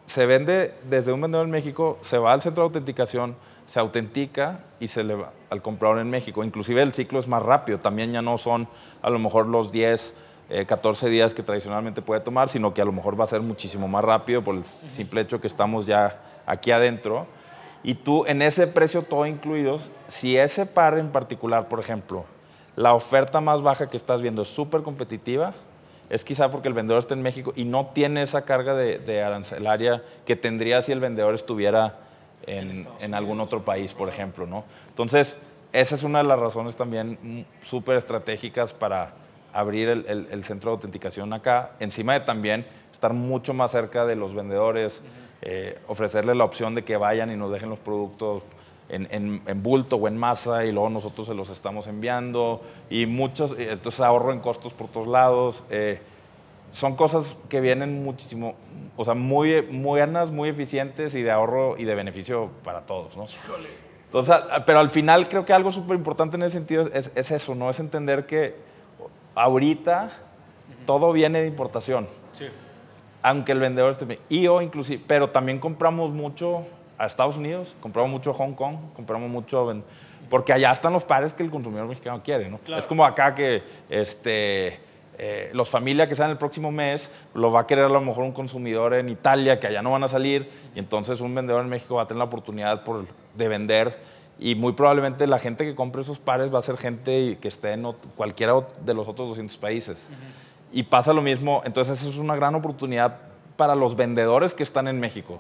se vende desde un vendedor en México, se va al centro de autenticación, se autentica y se le va al comprador en México. Inclusive el ciclo es más rápido, también ya no son a lo mejor los 10, 14 eh, días que tradicionalmente puede tomar, sino que a lo mejor va a ser muchísimo más rápido por el simple hecho que estamos ya aquí adentro. Y tú en ese precio todo incluidos, si ese par en particular, por ejemplo, la oferta más baja que estás viendo es súper competitiva, es quizá porque el vendedor está en México y no tiene esa carga de, de arancelaria que tendría si el vendedor estuviera en, algún otro país, por ejemplo, ¿no? Entonces, esa es una de las razones también súper estratégicas para abrir el, centro de autenticación acá, encima de también estar mucho más cerca de los vendedores, eh, ofrecerles la opción de que vayan y nos dejen los productos en, bulto o en masa y luego nosotros se los estamos enviando y muchos, eh, entonces ahorro en costos por todos lados. Eh, son cosas que vienen muchísimo, o sea, muy, buenas, muy eficientes y de ahorro y de beneficio para todos, ¿no? Entonces, pero al final creo que algo súper importante en ese sentido es, eso, ¿no? Es entender que ahorita todo viene de importación. Sí. Aunque el vendedor esté... Y o inclusive, pero también compramos mucho a Estados Unidos, compramos mucho a Hong Kong, compramos mucho... porque allá están los pares que el consumidor mexicano quiere, ¿no? Es como acá que, este eh, los familias que salen el próximo mes, lo va a querer a lo mejor un consumidor en Italia, que allá no van a salir, y entonces un vendedor en México va a tener la oportunidad de vender y muy probablemente la gente que compre esos pares va a ser gente que esté en cualquiera de los otros 200 países. Y pasa lo mismo, entonces es una gran oportunidad para los vendedores que están en México.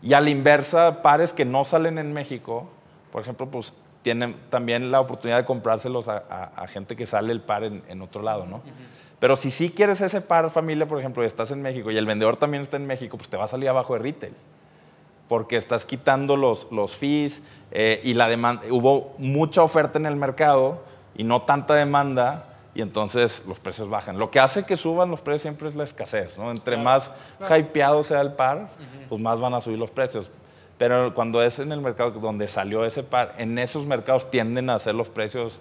Y a la inversa, pares que no salen en México, por ejemplo, pues tienen también la oportunidad de comprárselos a, gente que sale el par en, otro lado, ¿no? Pero si sí quieres ese par familia, por ejemplo, y estás en México y el vendedor también está en México, pues te va a salir abajo de retail. Porque estás quitando los, los fees eh, y la demanda. Hubo mucha oferta en el mercado y no tanta demanda y entonces los precios bajan. Lo que hace que suban los precios siempre es la escasez, ¿no? Entre más hypeado sea el par, pues más van a subir los precios. Pero cuando es en el mercado donde salió ese par, en esos mercados tienden a ser los precios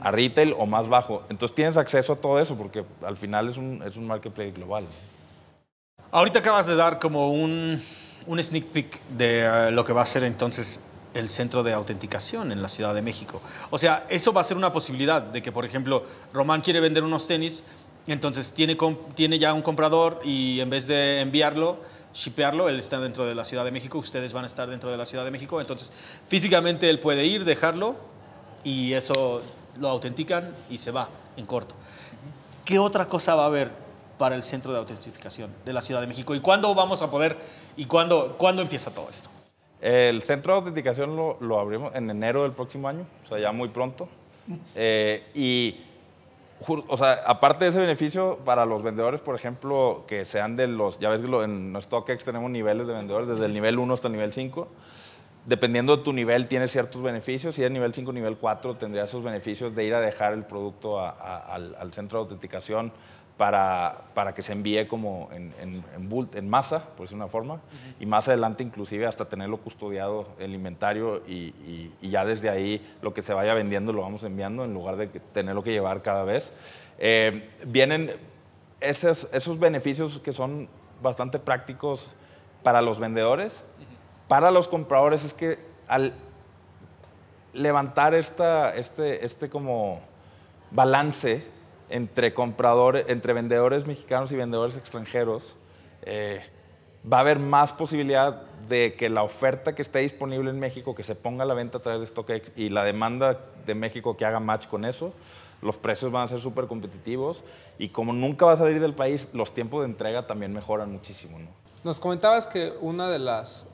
a retail o más bajo. Entonces tienes acceso a todo eso porque al final es un, es un marketplace global. Ahorita acabas de dar como un, un sneak peek de eh, lo que va a ser entonces el centro de autenticación en la Ciudad de México. O sea, eso va a ser una posibilidad de que, por ejemplo, Román quiere vender unos tenis, entonces tiene, tiene ya un comprador y en vez de enviarlo, shipearlo, él está dentro de la Ciudad de México, ustedes van a estar dentro de la Ciudad de México, entonces físicamente él puede ir, dejarlo y eso lo autentican y se va en corto. ¿Qué otra cosa va a haber para el Centro de Autentificación de la Ciudad de México? ¿Y cuándo vamos a poder, y cuándo, cuándo empieza todo esto? El Centro de Autenticación lo, lo abrimos en enero del próximo año, o sea, ya muy pronto. Eh, y o sea, aparte de ese beneficio para los vendedores, por ejemplo, que sean de los, ya ves que en StockX tenemos niveles de vendedores, desde el nivel 1 hasta el nivel 5. Dependiendo de tu nivel, tienes ciertos beneficios. Si eres nivel 5, nivel 4, tendría esos beneficios de ir a dejar el producto al centro de autenticación, para, para que se envíe como en, en, en, masa, por decir una forma, y más adelante inclusive hasta tenerlo custodiado el inventario y, y, ya desde ahí lo que se vaya vendiendo lo vamos enviando en lugar de tenerlo que llevar cada vez. Eh, vienen esos, esos beneficios que son bastante prácticos para los vendedores. Para los compradores es que al levantar esta, este, este como balance entre, compradores, entre vendedores mexicanos y vendedores extranjeros, eh, va a haber más posibilidad de que la oferta que esté disponible en México, que se ponga a la venta a través de StockX y la demanda de México que haga match con eso, los precios van a ser súper competitivos y como nunca va a salir del país, los tiempos de entrega también mejoran muchísimo. Nos comentabas que una de las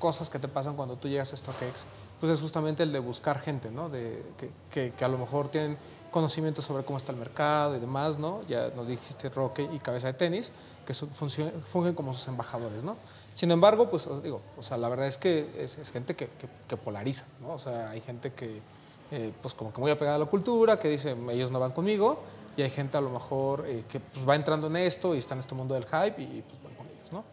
cosas que te pasan cuando tú llegas a StockX, pues es justamente el de buscar gente, ¿no? De, que a lo mejor tienen conocimiento sobre cómo está el mercado y demás, ¿no? Ya nos dijiste Roque y Cabeza de Tenis, que fungen como sus embajadores, ¿no? Sin embargo, pues digo, o sea, la verdad es que es, gente que, que, polariza, ¿no? O sea, hay gente que, eh, pues como que muy apegada a la cultura, que dice, ellos no van conmigo, y hay gente a lo mejor eh, que pues, va entrando en esto y está en este mundo del hype y pues van con ellos, ¿no?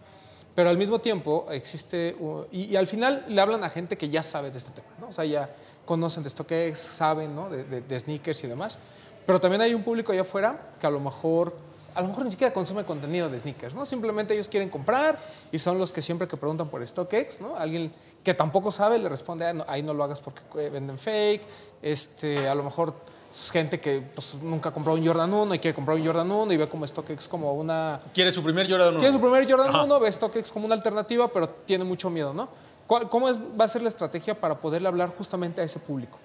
Pero al mismo tiempo existe, y, y al final le hablan a gente que ya sabe de este tema, ¿no? O sea, ya conocen de StockX, saben ¿no? de, sneakers y demás. Pero también hay un público allá afuera que a lo mejor, a lo mejor ni siquiera consume contenido de sneakers, ¿no? Simplemente ellos quieren comprar y son los que siempre que preguntan por StockX, ¿no? Alguien que tampoco sabe le responde, ah, ahí no lo hagas porque eh, venden fake, este, a lo mejor es gente que pues, nunca compró un Jordan 1 y quiere comprar un Jordan 1 y ve como StockX como una... Quiere su primer Jordan 1. Quiere su primer Jordan 1, ve StockX como una alternativa, pero tiene mucho miedo, ¿no? ¿Cómo va a ser la estrategia para poderle hablar justamente a ese público?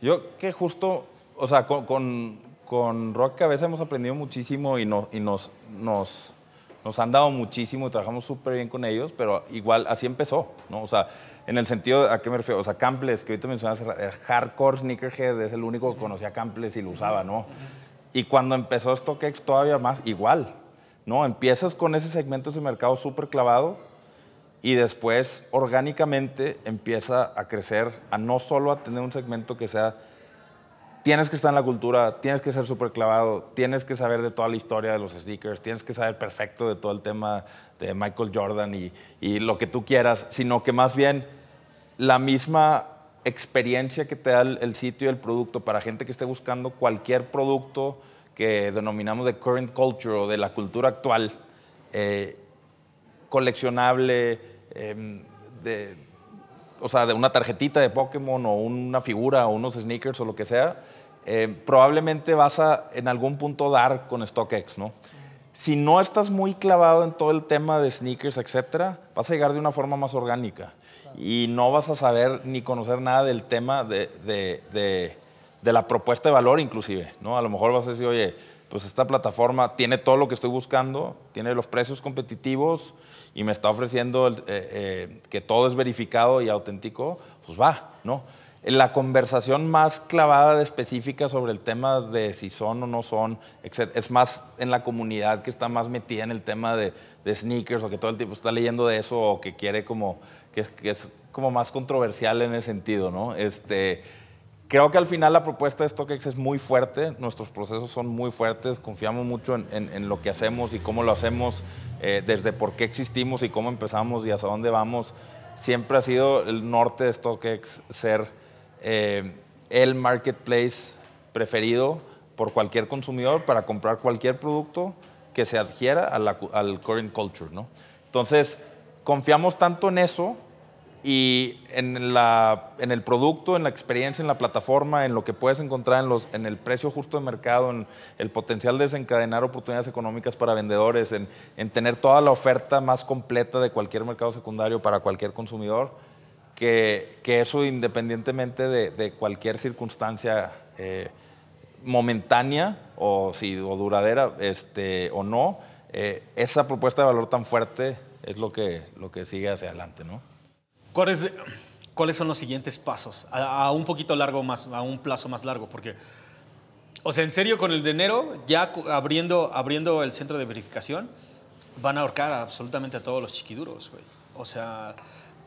Yo que justo, o sea, con, con, con Rock veces hemos aprendido muchísimo y, y nos, nos, han dado muchísimo y trabajamos súper bien con ellos, pero igual así empezó, ¿no? O sea, en el sentido, ¿a qué me refiero? O sea, Camples, que ahorita el hardcore sneakerhead, es el único que conocía a Camples y lo usaba, ¿no? Y cuando empezó StockX todavía más, igual, ¿no? Empiezas con ese segmento de mercado súper clavado, y después orgánicamente empieza a crecer, a no solo a tener un segmento que sea, tienes que estar en la cultura, tienes que ser súper clavado, tienes que saber de toda la historia de los stickers, tienes que saber perfecto de todo el tema de Michael Jordan y, y lo que tú quieras, sino que más bien la misma experiencia que te da el, sitio y el producto para gente que esté buscando cualquier producto que denominamos de current culture o de la cultura actual, eh, coleccionable, Em, de, o sea, de una tarjetita de Pokémon o una figura o unos sneakers o lo que sea, em, probablemente vas a en algún punto dar con StockX, ¿no? Si no estás muy clavado en todo el tema de sneakers, etcétera, vas a llegar de una forma más orgánica y no vas a saber ni conocer nada del tema de, de, de, de, la propuesta de valor inclusive, ¿no? A lo mejor vas a decir, oye, pues esta plataforma tiene todo lo que estoy buscando, tiene los precios competitivos, y me está ofreciendo eh, eh, que todo es verificado y auténtico, pues va, ¿no? La conversación más clavada, de específica sobre el tema de si son o no son, es más en la comunidad que está más metida en el tema de, de sneakers o que todo el tipo está leyendo de eso o que quiere como, que, que es como más controversial en el sentido, ¿no? Este, Creo que al final la propuesta de StockX es muy fuerte, nuestros procesos son muy fuertes, confiamos mucho en, lo que hacemos y cómo lo hacemos, eh, desde por qué existimos y cómo empezamos y hasta dónde vamos. Siempre ha sido el norte de StockX ser eh, el marketplace preferido por cualquier consumidor para comprar cualquier producto que se adhiera al current culture. ¿no? Entonces, confiamos tanto en eso y en, el producto, en la experiencia, en la plataforma, en lo que puedes encontrar, en, el precio justo de mercado, en el potencial de desencadenar oportunidades económicas para vendedores, en, tener toda la oferta más completa de cualquier mercado secundario para cualquier consumidor, que, eso independientemente de, cualquier circunstancia eh, momentánea o, duradera este, o no, eh, esa propuesta de valor tan fuerte es lo que, lo que sigue hacia adelante, ¿no? ¿Cuáles, ¿Cuáles son los siguientes pasos? A, un poquito largo más, a un plazo más largo, porque, o sea, en serio, con el de enero, ya abriendo, abriendo el centro de verificación, van a ahorcar absolutamente a todos los chiquiduros, güey. O sea,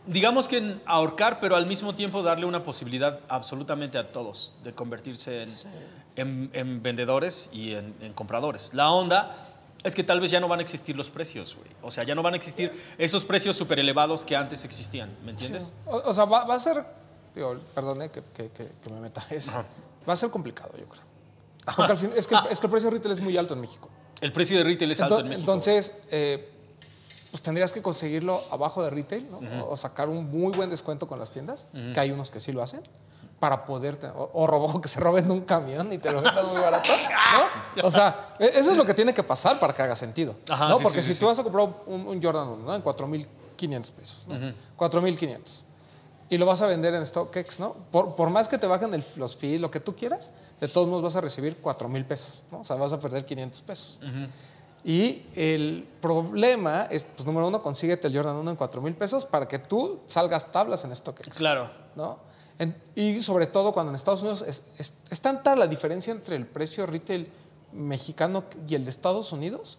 digamos que ahorcar, pero al mismo tiempo darle una posibilidad absolutamente a todos de convertirse en, en, vendedores y en, en compradores. La onda es que tal vez ya no van a existir los precios, güey. O sea, ya no van a existir esos precios súper elevados que antes existían, ¿me entiendes? O, sea, va, a ser, digo, que, me meta, va a ser complicado, yo creo. Porque al final ah. es, que, el precio de retail es muy alto en México. El precio de retail es alto en México. Entonces, eh, pues tendrías que conseguirlo abajo de retail, ¿no? O sacar un muy buen descuento con las tiendas, que hay unos que sí lo hacen para poderte... O, robo que se roben un camión y te lo vendas muy barato. O sea, e, eso es lo que tiene que pasar para que haga sentido. ¿no? Porque si tú vas a comprar un, Jordan 1 ¿no? en 4.500 pesos, ¿no? 4.500 y lo vas a vender en StockX, ¿no? Por, más que te bajen el, los fees, lo que tú quieras, de todos modos vas a recibir 4,000 pesos, ¿no? O sea, vas a perder 500 pesos. Y el problema es, pues número uno, consíguete el Jordan 1 en 4,000 pesos para que tú salgas tablas en StockX. Claro. ¿No? y sobre todo cuando en Estados Unidos es, es, tanta la diferencia entre el precio retail mexicano y el de Estados Unidos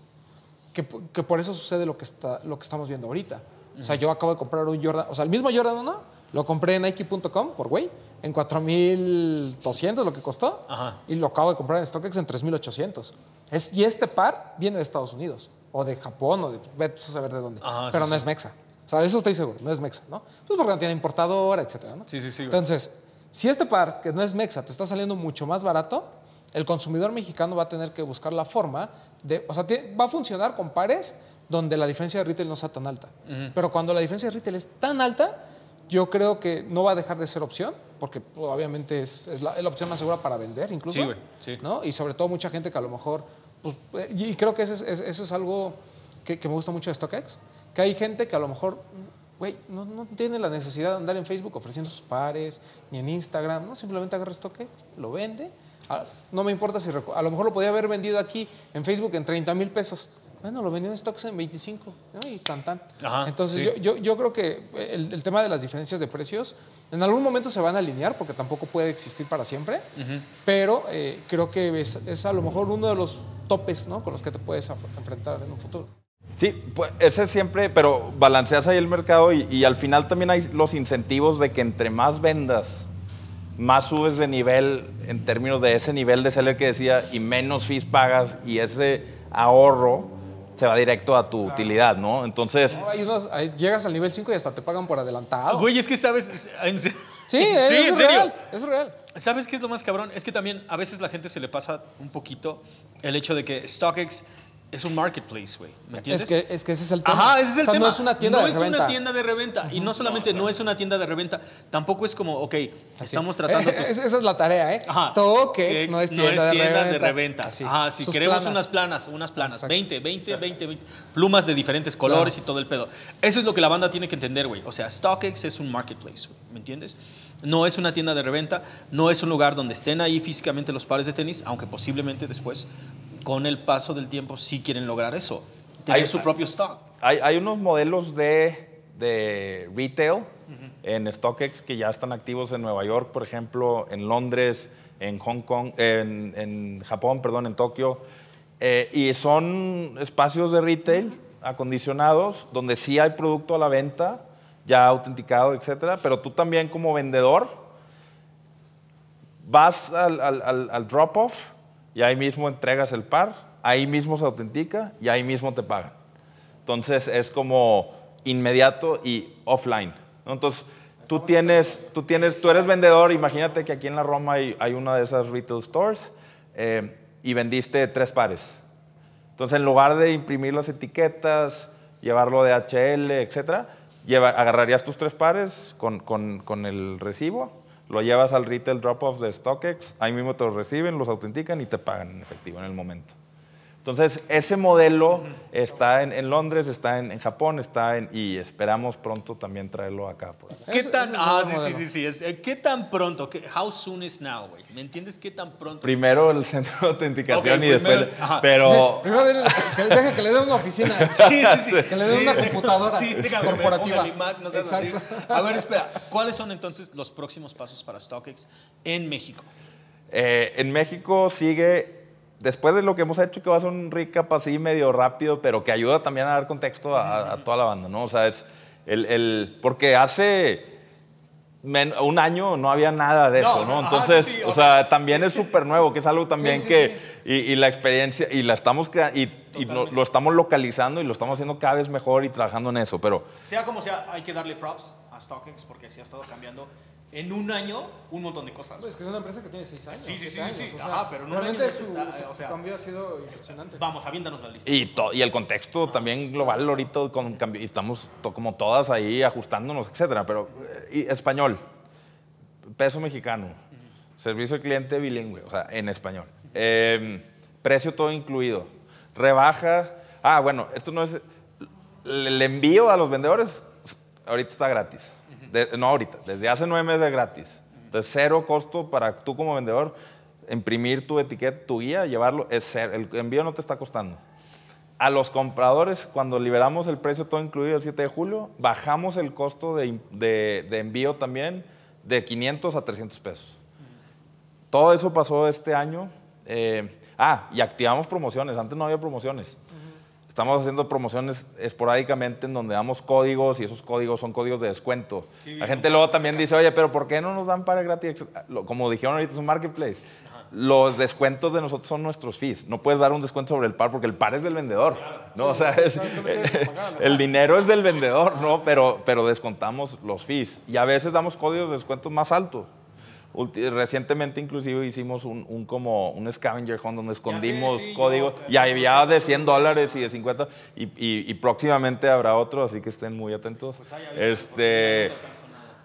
que, por eso sucede lo que, está, lo que estamos viendo ahorita. O sea, yo acabo de comprar un Jordan, o sea, el mismo Jordan no lo compré en Nike.com por güey, en 4.200 lo que costó, y lo acabo de comprar en StockX en 3.800. Es, y este par viene de Estados Unidos, o de Japón, o de, vete saber de dónde, pero no es Mexa. O sea, de eso estoy seguro, no es mexa, ¿no? Pues porque no tiene importadora, etcétera, ¿no? Sí, sí, sí. Entonces, si este par, que no es mexa, te está saliendo mucho más barato, el consumidor mexicano va a tener que buscar la forma de, o sea, va a funcionar con pares donde la diferencia de retail no sea tan alta. Pero cuando la diferencia de retail es tan alta, yo creo que no va a dejar de ser opción, porque obviamente es, la, opción más segura para vender incluso. Sí, güey, ¿no? Y sobre todo mucha gente que a lo mejor, pues, eh, y creo que eso es, algo que, que me gusta mucho de StockX que hay gente que a lo mejor, güey, no, tiene la necesidad de andar en Facebook ofreciendo sus pares, ni en Instagram, no, simplemente agarra esto que lo vende. Ah, no me importa si a lo mejor lo podía haber vendido aquí en Facebook en 30 mil pesos. Bueno, lo vendió en stocks en 25 ¿no? y tan tan. Entonces yo, yo, creo que eh, el, tema de las diferencias de precios en algún momento se van a alinear porque tampoco puede existir para siempre, pero eh, creo que es, a lo mejor uno de los topes ¿no? con los que te puedes enfrentar en un futuro. Sí, pues ese siempre, pero balanceas ahí el mercado y, al final también hay los incentivos de que entre más vendas, más subes de nivel en términos de ese nivel de seller que decía y menos fees pagas y ese ahorro se va directo a tu utilidad, ¿no? Entonces... llegas al nivel 5 y hasta te pagan por adelantado. Güey, es que sabes... sí, es, real, es real. ¿Sabes qué es lo más cabrón? Es que también a veces la gente se le pasa un poquito el hecho de que StockX es un marketplace, güey. ¿Me entiendes? Es que, ese es el tema. Ajá, ese es el tema. No es una tienda de reventa. No es una tienda de reventa. Y no solamente no, es una tienda de reventa, tampoco es como, ok, estamos tratando. Pues esa es la tarea, ¿eh? Ajá. StockX no es tienda, no es tienda de, reventa. Ajá, si queremos unas planas, unas planas. 20, 20, 20, 20. Plumas de diferentes colores y todo el pedo. Eso es lo que la banda tiene que entender, güey. O sea, StockX es un marketplace, ¿Me entiendes? No es una tienda de reventa, no es un lugar donde estén ahí físicamente los pares de tenis, aunque posiblemente después con el paso del tiempo sí quieren lograr eso, tener su propio stock. Hay, unos modelos de, de retail en StockX que ya están activos en Nueva York, por ejemplo, en Londres, en Hong Kong, en, Japón, perdón, en Tokio. Eh, y son espacios de retail acondicionados donde sí hay producto a la venta, ya autenticado, etcétera, pero tú también como vendedor vas al drop-off y ahí mismo entregas el par, ahí mismo se autentica y ahí mismo te pagan. Entonces es como inmediato y offline. Entonces tú tienes, tú tienes, tú eres vendedor, imagínate que aquí en la Roma hay, una de esas retail stores eh, y vendiste tres pares. Entonces en lugar de imprimir las etiquetas, llevarlo de HL, etcétera, agarrarías tus tres pares con, con el recibo lo llevas al retail drop-off de StockX, ahí mismo te lo reciben, los autentican y te pagan en efectivo en el momento. Entonces, ese modelo está en, Londres, está en, Japón, está en. Y esperamos pronto también traerlo acá. Pues. ¿Qué tan, ah, sí, sí, sí, sí. Eh, ¿Qué tan pronto? how soon is now, güey? ¿Me entiendes qué tan pronto? Primero el centro de autenticación y después. Pero. Primero que, que le den una oficina. sí, sí, sí. Que le den una computadora corporativa. no A ver, espera. ¿Cuáles son entonces los próximos pasos para StockX en México? Eh, en México sigue después de lo que hemos hecho, que va a ser un recap así medio rápido, pero que ayuda también a dar contexto a, toda la banda, ¿no? O sea, es el, el porque hace un año no había nada de eso, ¿no? Ah, Entonces, o sea, también es súper nuevo, que es algo también que, y, la experiencia, y la estamos y, y lo, lo, estamos localizando y lo estamos haciendo cada vez mejor y trabajando en eso, pero... Sea como sea, hay que darle props a StockX porque sí ha estado cambiando en un año un montón de cosas. es que es una empresa que tiene seis años. Sí, sí, sí. pero en Su, cambio ha sido impresionante. Vamos, aviéntanos la lista. Y, y el contexto también global ahorita, con cambio, y estamos como todas ahí ajustándonos, etcétera. Pero eh, español, peso mexicano, servicio al cliente bilingüe, o sea, en español. Em, precio todo incluido. Rebaja. Ah, bueno, esto no es. El envío a los vendedores ahorita está gratis no ahorita, desde hace nueve meses gratis. Entonces, cero costo para tú como vendedor imprimir tu etiqueta, tu guía, llevarlo, El envío no te está costando. A los compradores, cuando liberamos el precio todo incluido el 7 de julio, bajamos el costo de, envío también de 500 a 300 pesos. Todo eso pasó este año. Eh, ah, y activamos promociones. Antes no había promociones estamos haciendo promociones esporádicamente en donde damos códigos y esos códigos son códigos de descuento. la gente luego también dice, oye, pero ¿por qué no nos dan para gratis? Ah, como dijeron ahorita, es un marketplace. Los descuentos de nosotros son nuestros fees. No puedes dar un descuento sobre el par porque el par es del vendedor. No, el dinero es del vendedor, ¿no? Pero, pero descontamos los fees. Y a veces damos códigos de descuentos más altos. Recientemente inclusive hicimos un, como un scavenger hunt donde ah, escondimos códigos y había de 100 dólares y de 50 y, próximamente habrá otro, así que estén muy atentos. Pues este,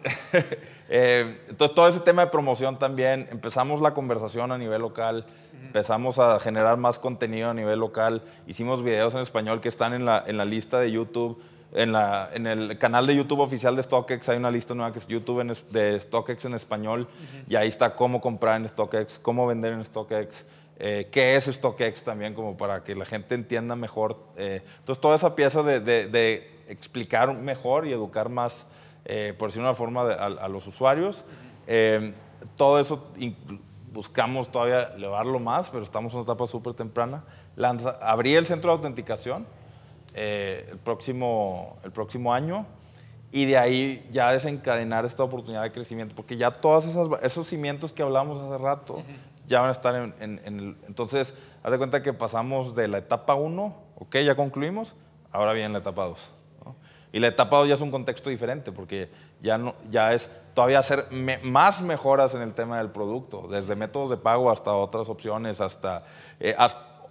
eh, entonces todo ese tema de promoción también, empezamos la conversación a nivel local, empezamos a generar más contenido a nivel local, hicimos videos en español que están en la, en la lista de YouTube en, la, en, el canal de YouTube oficial de StockX hay una lista nueva que es YouTube en, de StockX en español y ahí está cómo comprar en StockX, cómo vender en StockX, eh, qué es StockX también, como para que la gente entienda mejor. Eh, entonces, toda esa pieza de, explicar mejor y educar más, eh, por por de una forma, a, los usuarios. todo eso buscamos todavía elevarlo más, pero estamos en una etapa súper temprana. Lanza, abrí el centro de autenticación eh, el, próximo, el próximo año y de ahí ya desencadenar esta oportunidad de crecimiento, porque ya todos esos cimientos que hablamos hace rato ya van a estar en, el... Entonces, haz de cuenta que pasamos de la etapa 1, ok, ya concluimos, ahora viene la etapa 2. Y la etapa 2 ya es un contexto diferente, porque ya, no, ya es todavía hacer más mejoras en el tema del producto, desde métodos de pago hasta otras opciones, hasta, eh,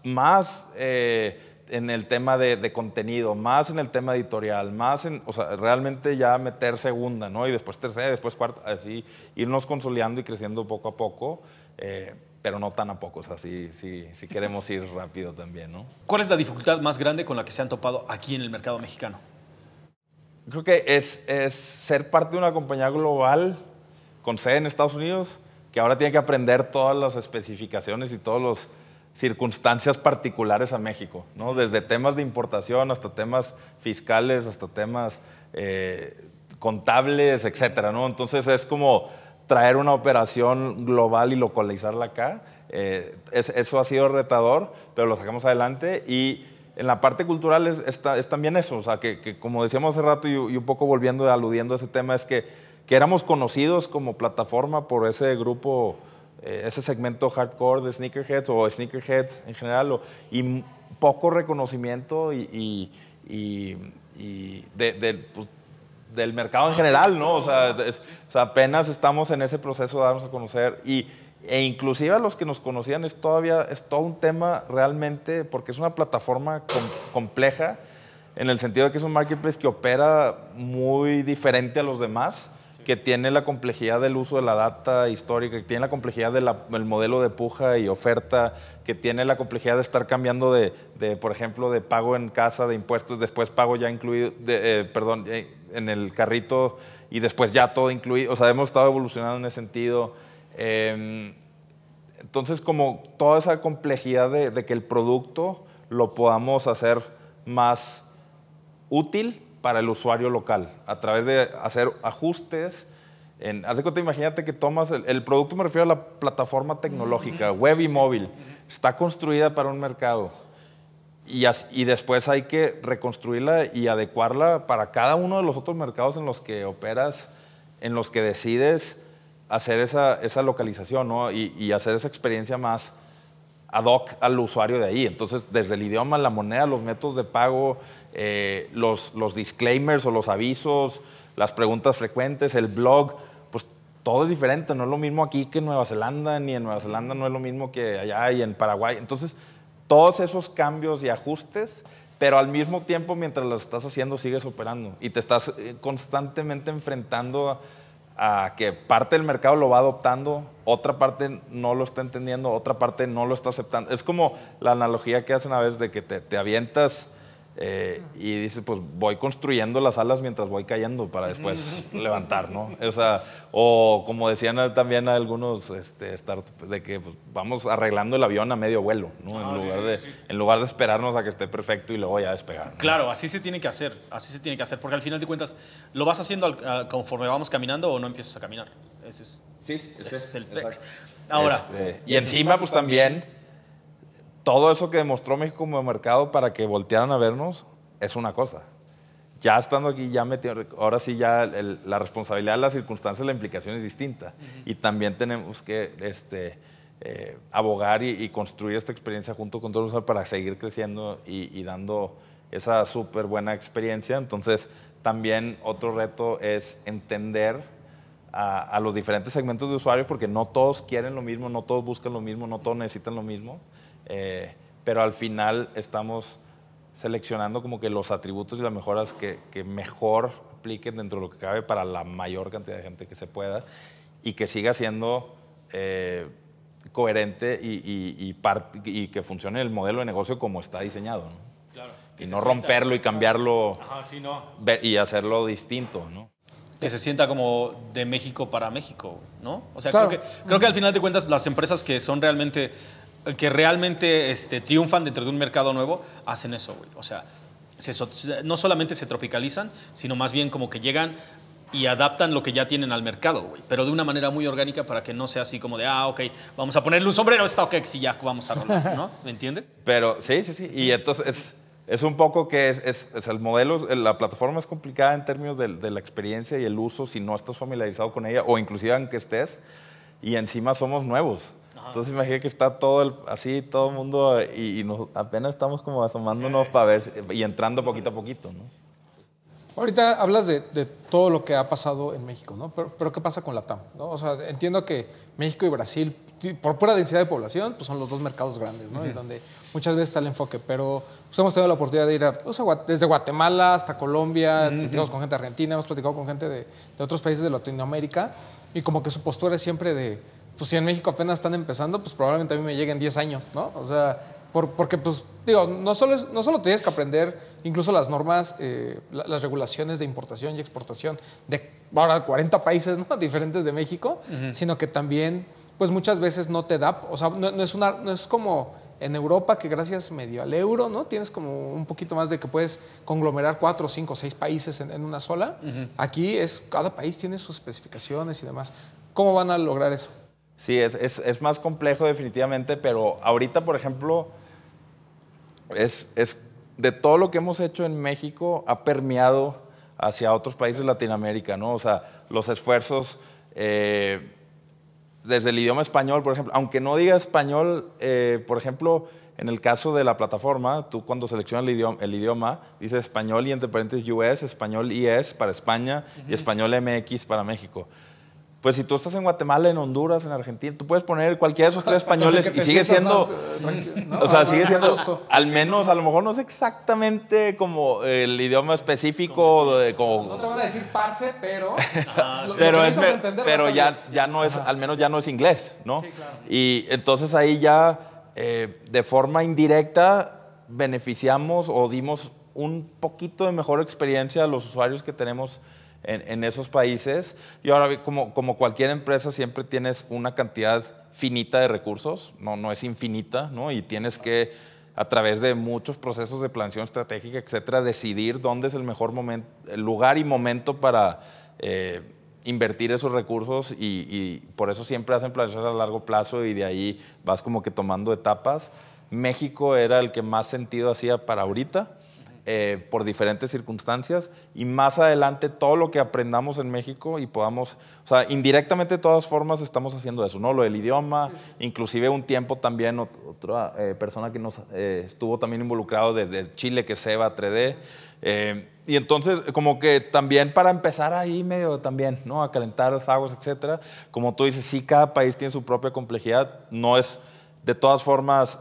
más... Eh, en el tema de, de, contenido, más en el tema editorial, más en, o sea, realmente ya meter segunda, ¿no? Y después tercera, después cuarta, así, irnos consolidando y creciendo poco a poco, eh, pero no tan a poco, o sea, si queremos ir rápido también, ¿no? ¿Cuál es la dificultad más grande con la que se han topado aquí en el mercado mexicano? Creo que es, es ser parte de una compañía global con sede en Estados Unidos, que ahora tiene que aprender todas las especificaciones y todos los circunstancias particulares a México, ¿no? desde temas de importación hasta temas fiscales, hasta temas eh, contables, etc. ¿no? Entonces es como traer una operación global y localizarla acá. Eh, eso ha sido retador, pero lo sacamos adelante y en la parte cultural es, también eso, o sea, que, como decíamos hace rato y, un poco volviendo, aludiendo a ese tema, es que, que éramos conocidos como plataforma por ese grupo eh, ese segmento hardcore de sneakerheads o sneakerheads en general, y poco reconocimiento y, pues, del mercado en general, ¿no? O sea, apenas estamos en ese proceso de darnos a conocer y, e inclusive a los que nos conocían es todavía, es todo un tema realmente, porque es una plataforma compleja en el sentido de que es un marketplace que opera muy diferente a los demás que tiene la complejidad del uso de la data histórica, que tiene la complejidad del modelo de puja y oferta, que tiene la complejidad de estar cambiando de, por ejemplo, de pago en casa, de impuestos, después pago ya incluido, eh, perdón, eh, en el carrito y después ya todo incluido. O sea, hemos estado evolucionando en ese sentido. Em, entonces, como toda esa complejidad de que el producto lo podamos hacer más útil para el usuario local, a través de hacer ajustes. En, haz de cuenta, imagínate que tomas el, producto, me refiero a la plataforma tecnológica, web y móvil, está construida para un mercado. Y, después hay que reconstruirla y adecuarla para cada uno de los otros mercados en los que operas, en los que decides hacer esa, localización y, y, hacer esa experiencia más ad hoc al usuario de ahí. Entonces, desde el idioma, la moneda, los métodos de pago, eh, los, los disclaimers o los avisos, las preguntas frecuentes, el blog, pues todo es diferente, no es lo mismo aquí que en Nueva Zelanda, ni en Nueva Zelanda no es lo mismo que allá y en Paraguay. Entonces, todos esos cambios y ajustes, pero al mismo tiempo mientras lo estás haciendo sigues operando y te estás eh, constantemente enfrentando a, a que parte del mercado lo va adoptando, otra parte no lo está entendiendo, otra parte no lo está aceptando. Es como la analogía que hacen a veces de que te, te avientas eh, y dice, pues voy construyendo las alas mientras voy cayendo para después levantar, ¿no? O sea, o como decían también algunos este, de que pues, vamos arreglando el avión a medio vuelo, ¿no? en, ah, lugar de, en lugar de esperarnos a que esté perfecto y luego ya despegar. Claro, así se tiene que hacer, así se tiene que hacer, porque al final de cuentas, ¿lo vas haciendo conforme vamos caminando o no empiezas a caminar? Ese es, sí, ese, es el pecado. Ahora. Este, y, encima, pues también todo eso que demostró México como mercado para que voltearan a vernos es una cosa. Ya estando aquí, ya ahora sí ya la responsabilidad, las circunstancias, la implicación es distinta. Y también tenemos que este, eh, abogar y, construir esta experiencia junto con todos los para seguir creciendo y, dando esa súper buena experiencia. Entonces, también otro reto es entender a, los diferentes segmentos de usuarios porque no todos quieren lo mismo, no todos buscan lo mismo, no todos necesitan lo mismo. Eh, pero al final estamos seleccionando como que los atributos y las mejoras que, mejor apliquen dentro de lo que cabe para la mayor cantidad de gente que se pueda y que siga siendo eh, coherente y, y, que funcione el modelo de negocio como está diseñado. y no romperlo y cambiarlo y hacerlo distinto. Que se sienta como de México para México, ¿no? O sea, creo, que, creo que al final de cuentas las empresas que son realmente que realmente este, triunfan dentro de un mercado nuevo hacen eso, güey. O sea, no solamente se tropicalizan, sino más bien como que llegan y adaptan lo que ya tienen al mercado, güey. Pero de una manera muy orgánica para que no sea así como de, ah, ok, vamos a ponerle un sombrero, está ok, si ya vamos a rolar, ¿no? ¿Me entiendes? Pero sí, sí, sí. Y entonces es, un poco que es, el modelo, la plataforma es complicada en términos de, de la experiencia y el uso si no estás familiarizado con ella o inclusive aunque estés. Y encima somos nuevos. Entonces imagínate que está todo así, todo el mundo, y, nos, apenas estamos como asomándonos eh. para ver y entrando poquito a poquito, ¿no? Ahorita hablas de, todo lo que ha pasado en México, ¿no? Pero, ¿qué pasa con la TAM? ¿no? O sea, entiendo que México y Brasil, por pura densidad de población, pues son los dos mercados grandes, ¿no? donde muchas veces está el enfoque, pero pues hemos tenido la oportunidad de ir o sea, desde Guatemala hasta Colombia, hemos con gente argentina, hemos platicado con gente de otros países de Latinoamérica, y como que su postura es siempre de pues si en México apenas están empezando, pues probablemente a mí me lleguen 10 años, ¿no? O sea, porque pues digo, no solo, no solo tienes que aprender incluso las normas, eh, las regulaciones de importación y exportación de ahora 40 países diferentes de México, sino que también pues muchas veces no te da, o sea, no, es, una, no es como en Europa que gracias medio al euro, ¿no? Tienes como un poquito más de que puedes conglomerar cuatro, cinco, seis países en, una sola. Aquí es, cada país tiene sus especificaciones y demás. ¿Cómo van a lograr eso? Sí, es, más complejo definitivamente, pero ahorita, por ejemplo, es, de todo lo que hemos hecho en México ha permeado hacia otros países de Latinoamérica, ¿no? O sea, los esfuerzos eh, desde el idioma español, por ejemplo, aunque no diga español, eh, por ejemplo, en el caso de la plataforma, tú cuando seleccionas el idioma, dice español y entre paréntesis US, español ES para España y español MX para México. Pues si tú estás en Guatemala, en Honduras, en Argentina, tú puedes poner cualquiera de esos tres españoles y eh, ah, sigue siendo, o sea, sigue siendo, al menos, a lo mejor no es exactamente como el idioma específico, de, no te van a decir parce, pero, ah, pero, ya, ya no es, al menos ya no es inglés, ¿no? Y entonces ahí ya eh, de forma indirecta beneficiamos o dimos un poquito de mejor experiencia a los usuarios que tenemos en, esos países. Y ahora, como, como cualquier empresa, siempre tienes una cantidad finita de recursos, no, no es infinita, ¿no? Y tienes que, a través de muchos procesos de planificación estratégica, etcétera, decidir dónde es el mejor momento, el lugar y momento para eh, invertir esos recursos y, y, por eso siempre hacen planes a largo plazo y de ahí vas como que tomando etapas. México era el que más sentido hacía para ahorita eh, por diferentes circunstancias y más adelante todo lo que aprendamos en México y podamos, o sea, indirectamente de todas formas estamos haciendo eso, ¿no? Lo del idioma, inclusive un tiempo también otra eh, persona que nos eh, estuvo también involucrado desde de Chile, que es Seba 3D. y entonces, como que también para empezar ahí medio también, ¿no? A calentar las aguas, etcétera. Como tú dices, sí, cada país tiene su propia complejidad. No es, de todas formas,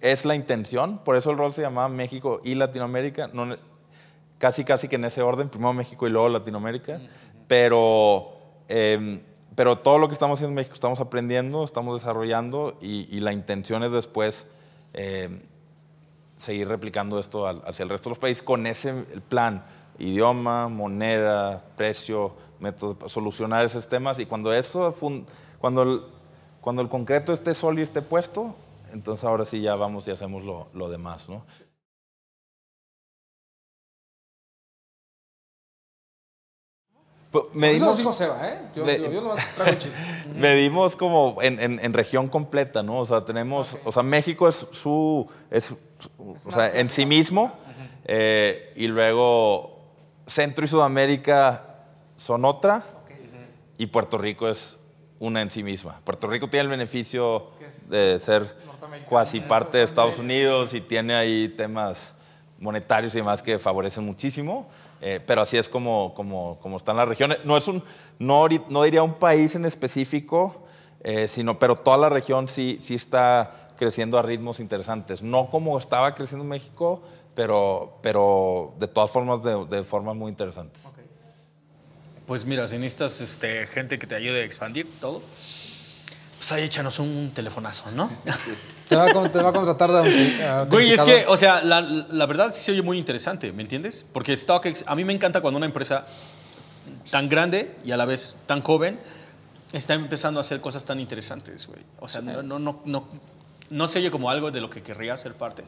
es la intención, por eso el rol se llamaba México y Latinoamérica, casi casi que en ese orden, primero México y luego Latinoamérica, pero, em, pero todo lo que estamos haciendo en México estamos aprendiendo, estamos desarrollando y, la intención es después em, seguir replicando esto hacia el resto de los países con ese plan, idioma, moneda, precio, solucionar esos temas y cuando eso, cuando el, cuando el concreto esté sólido y esté puesto, entonces ahora sí ya vamos y hacemos lo, demás, ¿no? Pues, medimos, dijo Seba, ¿eh? Yo, me, yo, lo medimos como en, región completa, ¿no? O sea, tenemos, o sea, México es su, o sea, en sí mismo, eh, y luego Centro y Sudamérica son otra, y Puerto Rico es una en sí misma. Puerto Rico tiene el beneficio de ser cuasi parte de Estados Unidos y tiene ahí temas monetarios y demás que favorecen muchísimo. Eh, pero así es como, como, como, están las regiones. No, es un, no, no diría un país en específico, eh, sino, pero toda la región sí, sí está creciendo a ritmos interesantes. No como estaba creciendo México, pero, pero de todas formas, de, formas muy interesantes. Pues mira, si necesitas este, gente que te ayude a expandir todo, pues ahí échanos un telefonazo, ¿no? te, va a, contratar de eh, Güey, es que, o sea, la, verdad sí se oye muy interesante, ¿me entiendes? Porque StockX, a mí me encanta cuando una empresa tan grande y a la vez tan joven está empezando a hacer cosas tan interesantes, güey. O sea, no, no, no, no, se oye como algo de lo que querría ser parte.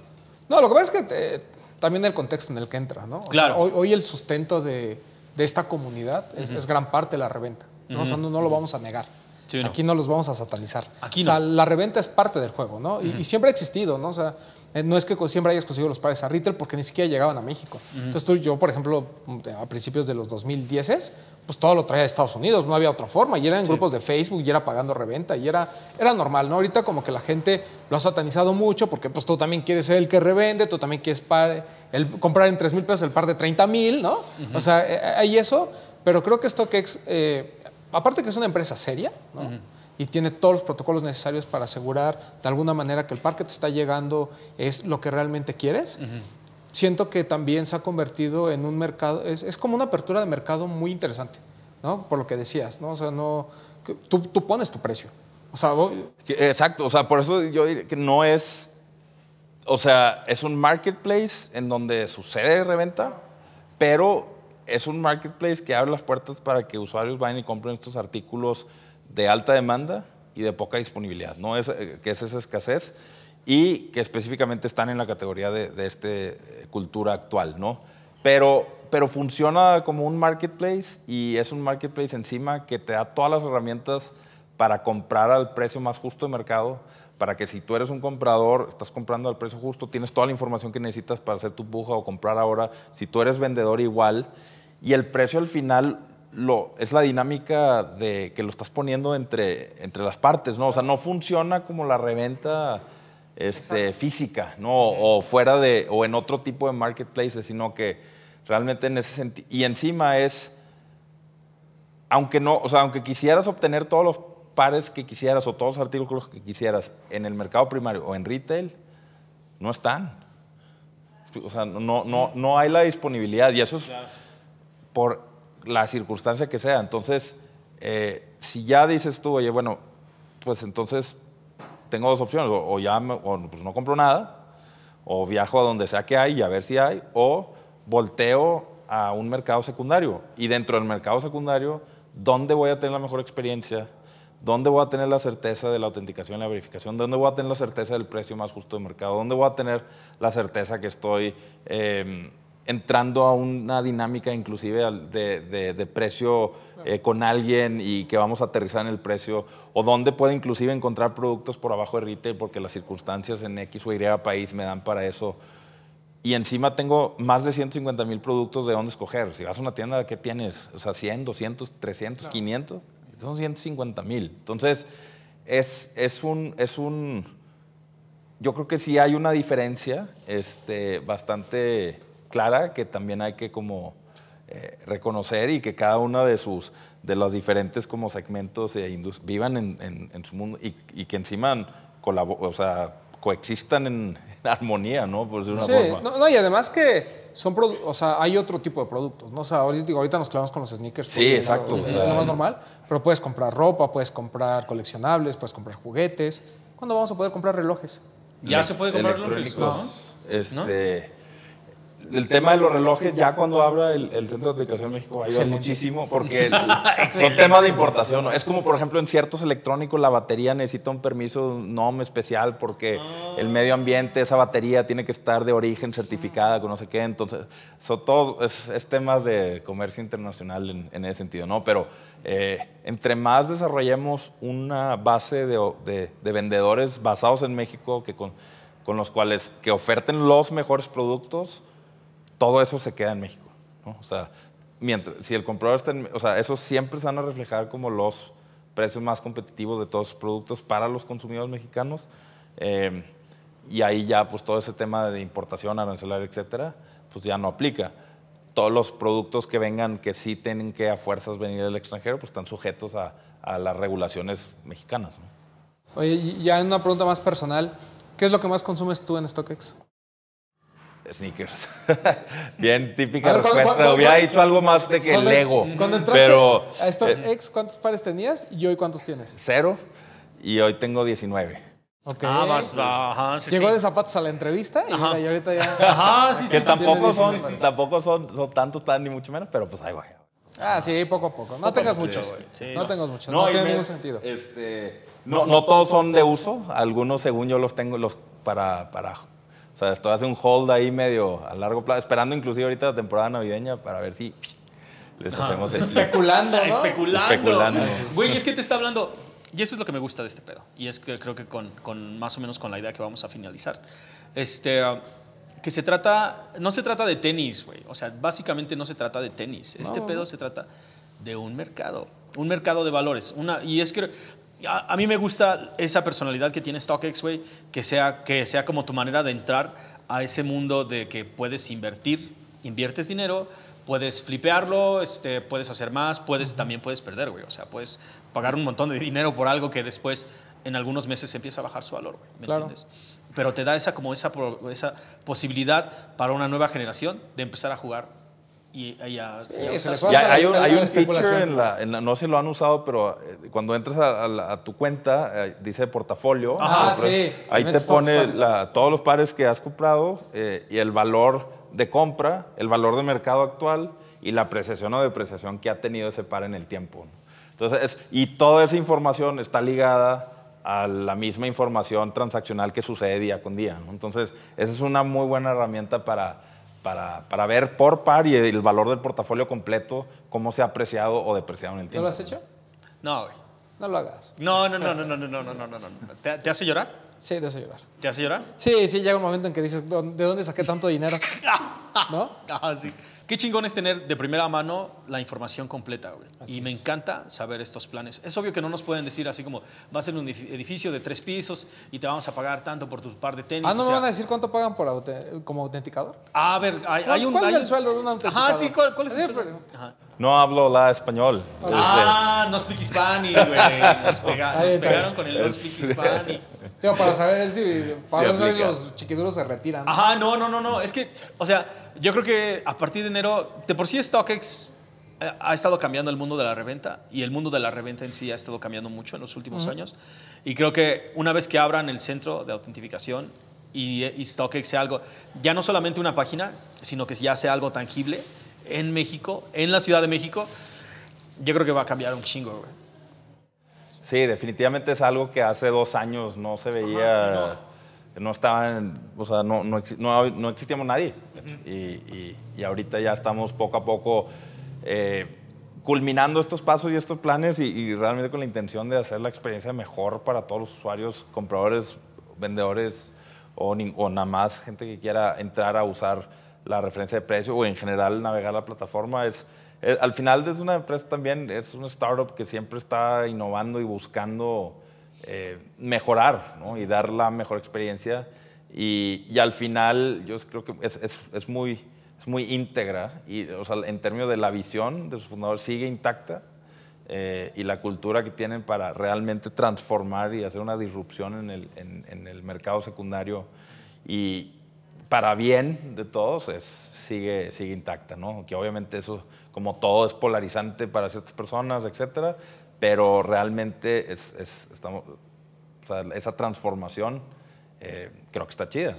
No, lo que pasa es que eh, también el contexto en el que entra, ¿no? O claro. Sea, hoy, hoy, el sustento de, esta comunidad es, gran parte de la reventa. O sea, no lo vamos a negar. Aquí no los vamos a satanizar. Aquí O sea, la reventa es parte del juego, ¿no? y, siempre ha existido, ¿no? O sea, eh, no es que siempre hayas conseguido los pares a retail porque ni siquiera llegaban a México. Entonces tú, yo, por ejemplo, a principios de los 2010, pues todo lo traía de Estados Unidos, no había otra forma. Y era en grupos de Facebook, y era pagando reventa, y era, era normal, ¿no? Ahorita como que la gente lo ha satanizado mucho porque pues tú también quieres ser el que revende, tú también quieres par, comprar en 3 mil pesos el par de 30 mil, ¿no? O sea, eh, eh, hay eso, pero creo que esto que aparte que es una empresa seria, Y tiene todos los protocolos necesarios para asegurar de alguna manera que el parque te está llegando es lo que realmente quieres. Siento que también se ha convertido en un mercado, es, como una apertura de mercado muy interesante, ¿no? Por lo que decías, ¿no? sea, no, tú, pones tu precio. Exacto, o sea, por eso yo diría que no es, o sea, es un marketplace en donde sucede reventa, pero es un marketplace que abre las puertas para que usuarios vayan y compren estos artículos de alta demanda y de poca disponibilidad, ¿no? Es, eh, que es esa escasez y que específicamente están en la categoría de, de esta eh, cultura actual, ¿no? Pero, pero funciona como un marketplace y es un marketplace encima que te da todas las herramientas para comprar al precio más justo de mercado, para que si tú eres un comprador, estás comprando al precio justo, tienes toda la información que necesitas para hacer tu puja o comprar ahora, si tú eres vendedor igual, y el precio al final lo, es la dinámica de que lo estás poniendo entre, entre las partes, ¿no? O sea, no funciona como la reventa este, física, O, fuera de, o en otro tipo de marketplaces, sino que realmente en ese sentido. Y encima es, aunque no, aunque quisieras obtener todos los pares que quisieras o todos los artículos que quisieras en el mercado primario o en retail, no están. O sea, no, no, no hay la disponibilidad y eso es, por la circunstancia que sea. Entonces, eh, si ya dices tú, oye, bueno, pues entonces tengo dos opciones, o, ya pues no compro nada, o viajo a donde sea que hay y a ver si hay, o volteo a un mercado secundario. Y dentro del mercado secundario, ¿dónde voy a tener la mejor experiencia? ¿Dónde voy a tener la certeza de la autenticación y la verificación? ¿Dónde voy a tener la certeza del precio más justo de mercado? ¿Dónde voy a tener la certeza que estoy em, entrando a una dinámica inclusive de, de, precio eh, con alguien y que vamos a aterrizar en el precio, o dónde puede inclusive encontrar productos por abajo de retail porque las circunstancias en X o Y país me dan para eso. Y encima tengo más de 150 mil productos de dónde escoger. Si vas a una tienda, ¿qué tienes? O sea, 100, 200, 300, 500. Son 150 mil. Entonces, es, es, un, es un... Yo creo que sí hay una diferencia este, bastante clara que también hay que como eh, reconocer y que cada una de sus de los diferentes como segmentos de vivan en, su mundo y, que encima coexistan en, armonía, ¿no? sí, No, y además que son hay otro tipo de productos, ¿no? O sea, ahorita, digo, ahorita nos clavamos con los sneakers. Sí, pues, exacto. Es lo más normal. Pero puedes comprar ropa, puedes comprar coleccionables, puedes comprar juguetes. ¿Cuándo vamos a poder comprar relojes? Ya se puede comprar relojes. ¿no? Este, el tema de los relojes, ya cuando habla el, Centro de Aplicación México va muchísimo porque son temas de importación. Es como, por ejemplo, en ciertos electrónicos la batería necesita un permiso NOM especial porque el ah. medio ambiente, esa batería tiene que estar de origen certificada con no sé qué. Entonces, son todos es, temas de comercio internacional en, ese sentido, ¿no? Pero eh, entre más desarrollemos una base de, vendedores basados en México que con, con los cuales que oferten los mejores productos, todo eso se queda en México. O sea, mientras, si el comprador está o sea, eso siempre se van a reflejar como los precios más competitivos de todos los productos para los consumidores mexicanos. Eh, y ahí ya pues todo ese tema de importación, arancelaria, etcétera, pues ya no aplica. Todos los productos que vengan que sí tienen que a fuerzas venir del extranjero, pues están sujetos a, las regulaciones mexicanas. ¿no? Oye, ya una pregunta más personal, ¿qué es lo que más consumes tú en StockX? sneakers. Bien típica respuesta. Había Hubiera dicho algo más de que el Lego. Cuando entraste pero, a StockX, eh, ¿cuántos pares tenías y hoy cuántos tienes? Cero y hoy tengo 19. Okay. Ah, Llegó de zapatos a la entrevista y, ahorita ya. Ajá, sí, que tampoco, son, tampoco son, tantos, tan, ni mucho menos, pero pues ahí va. Ah, sí, poco a poco. No tengas muchos. no tengas muchos. No, tiene ningún sentido. Este, no, no, todos son de uso. Algunos, según yo, los tengo los para, para sea, esto hace un hold ahí medio a largo plazo, esperando inclusive ahorita la temporada navideña para ver si les hacemos... esto. especulando, ¿no? Especulando. Güey, es que te está hablando... Y eso es lo que me gusta de este pedo. Y es que creo que con, más o menos con la idea que vamos a finalizar. Este ah, que se trata, no se trata de tenis, güey. O sea, básicamente no se trata de tenis. Este pedo se trata de un mercado, un mercado de valores. Una, y es que a, mí me gusta esa personalidad que tiene StockX, güey, que sea, que sea como tu manera de entrar a ese mundo de que puedes invertir, inviertes dinero, puedes flipearlo, este, puedes hacer más, puedes, también puedes perder, güey. O sea, puedes pagar un montón de dinero por algo que después en algunos meses empieza a bajar su valor, ¿Me entiendes? Pero te da esa, como esa, esa posibilidad para una nueva generación de empezar a jugar y hay, un, feature, en la, no sé si lo han usado, pero eh, cuando entras a, tu cuenta, eh, dice portafolio. sí. Ahí te pone todos, los pares que has comprado eh, y el valor de compra, el valor de mercado actual y la apreciación o depreciación que ha tenido ese par en el tiempo. Entonces, y toda esa información está ligada a la misma información transaccional que sucede día con día. Entonces, esa es una muy buena herramienta para para, para, ver por par y el valor del portafolio completo, cómo se ha apreciado o depreciado en el tiempo. ¿No lo has hecho? No, güey. No lo hagas. No, no, no, no, no, no, no, no, no. no. ¿Te, ¿Te, hace llorar? Sí, te hace llorar. ¿Te hace llorar? Sí, sí, llega un momento en que dices, ¿de dónde saqué tanto dinero? ¿No? Ah, sí. Qué chingón es tener de primera mano la información completa, y me encanta saber estos planes. Es obvio que no nos pueden decir así como, vas ser un edificio de tres pisos y te vamos a pagar tanto por tu par de tenis. Ah, no me van a decir cuánto pagan por como autenticador. a ver, hay, un... ¿Cuál es el sueldo de un autenticador? Ajá, sí, cuál es el sueldo? Ajá no hablo la español. Ah, este. no speak Spanish, güey. Nos, pegaron con el no speak Spanish. para saber si para los chiquiduros se retiran. Ajá, no, no, no, no. Es que, o sea, yo creo que a partir de enero, de por sí StockX eh, ha estado cambiando el mundo de la reventa y el mundo de la reventa en sí ha estado cambiando mucho en los últimos años. Y creo que una vez que abran el centro de autentificación y, y StockX sea algo, ya no solamente una página, sino que ya sea algo tangible, en México, en la Ciudad de México, yo creo que va a cambiar un chingo, güey. Sí, definitivamente es algo que hace dos años no se veía, no. estaba o sea, no, no, existíamos nadie. y, ahorita ya estamos poco a poco eh, culminando estos pasos y estos planes y, realmente con la intención de hacer la experiencia mejor para todos los usuarios, compradores, vendedores o, o nada más gente que quiera entrar a usar la referencia de precio o en general navegar la plataforma. Es, al final es una empresa también, es una startup que siempre está innovando y buscando eh, mejorar y dar la mejor experiencia. Y, al final yo creo que es, es, es muy, íntegra y en términos de la visión de su fundador sigue intacta. Eh, y la cultura que tienen para realmente transformar y hacer una disrupción en el, en el mercado secundario. Y, para bien de todos es, sigue, sigue intacta, ¿no? Que obviamente eso, como todo, es polarizante para ciertas personas, etcétera, pero realmente es, estamos, esa transformación eh, creo que está chida.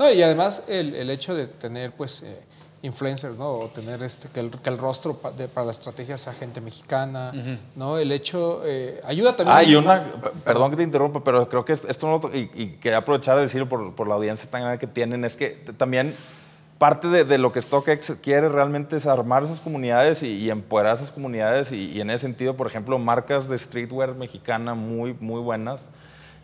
¿no? y además el, el, hecho de tener, pues, eh, influencers, ¿no? O tener este, que, el, rostro para la estrategia sea gente mexicana, ¿no? El hecho eh, ayuda también. Ah, una, perdón que te interrumpa, pero creo que esto y, quería aprovechar de decirlo por, la audiencia tan grande que tienen, es que también parte de, lo que StockX quiere realmente es armar esas comunidades y, empoderar esas comunidades y, en ese sentido, por ejemplo, marcas de streetwear mexicana muy, muy buenas,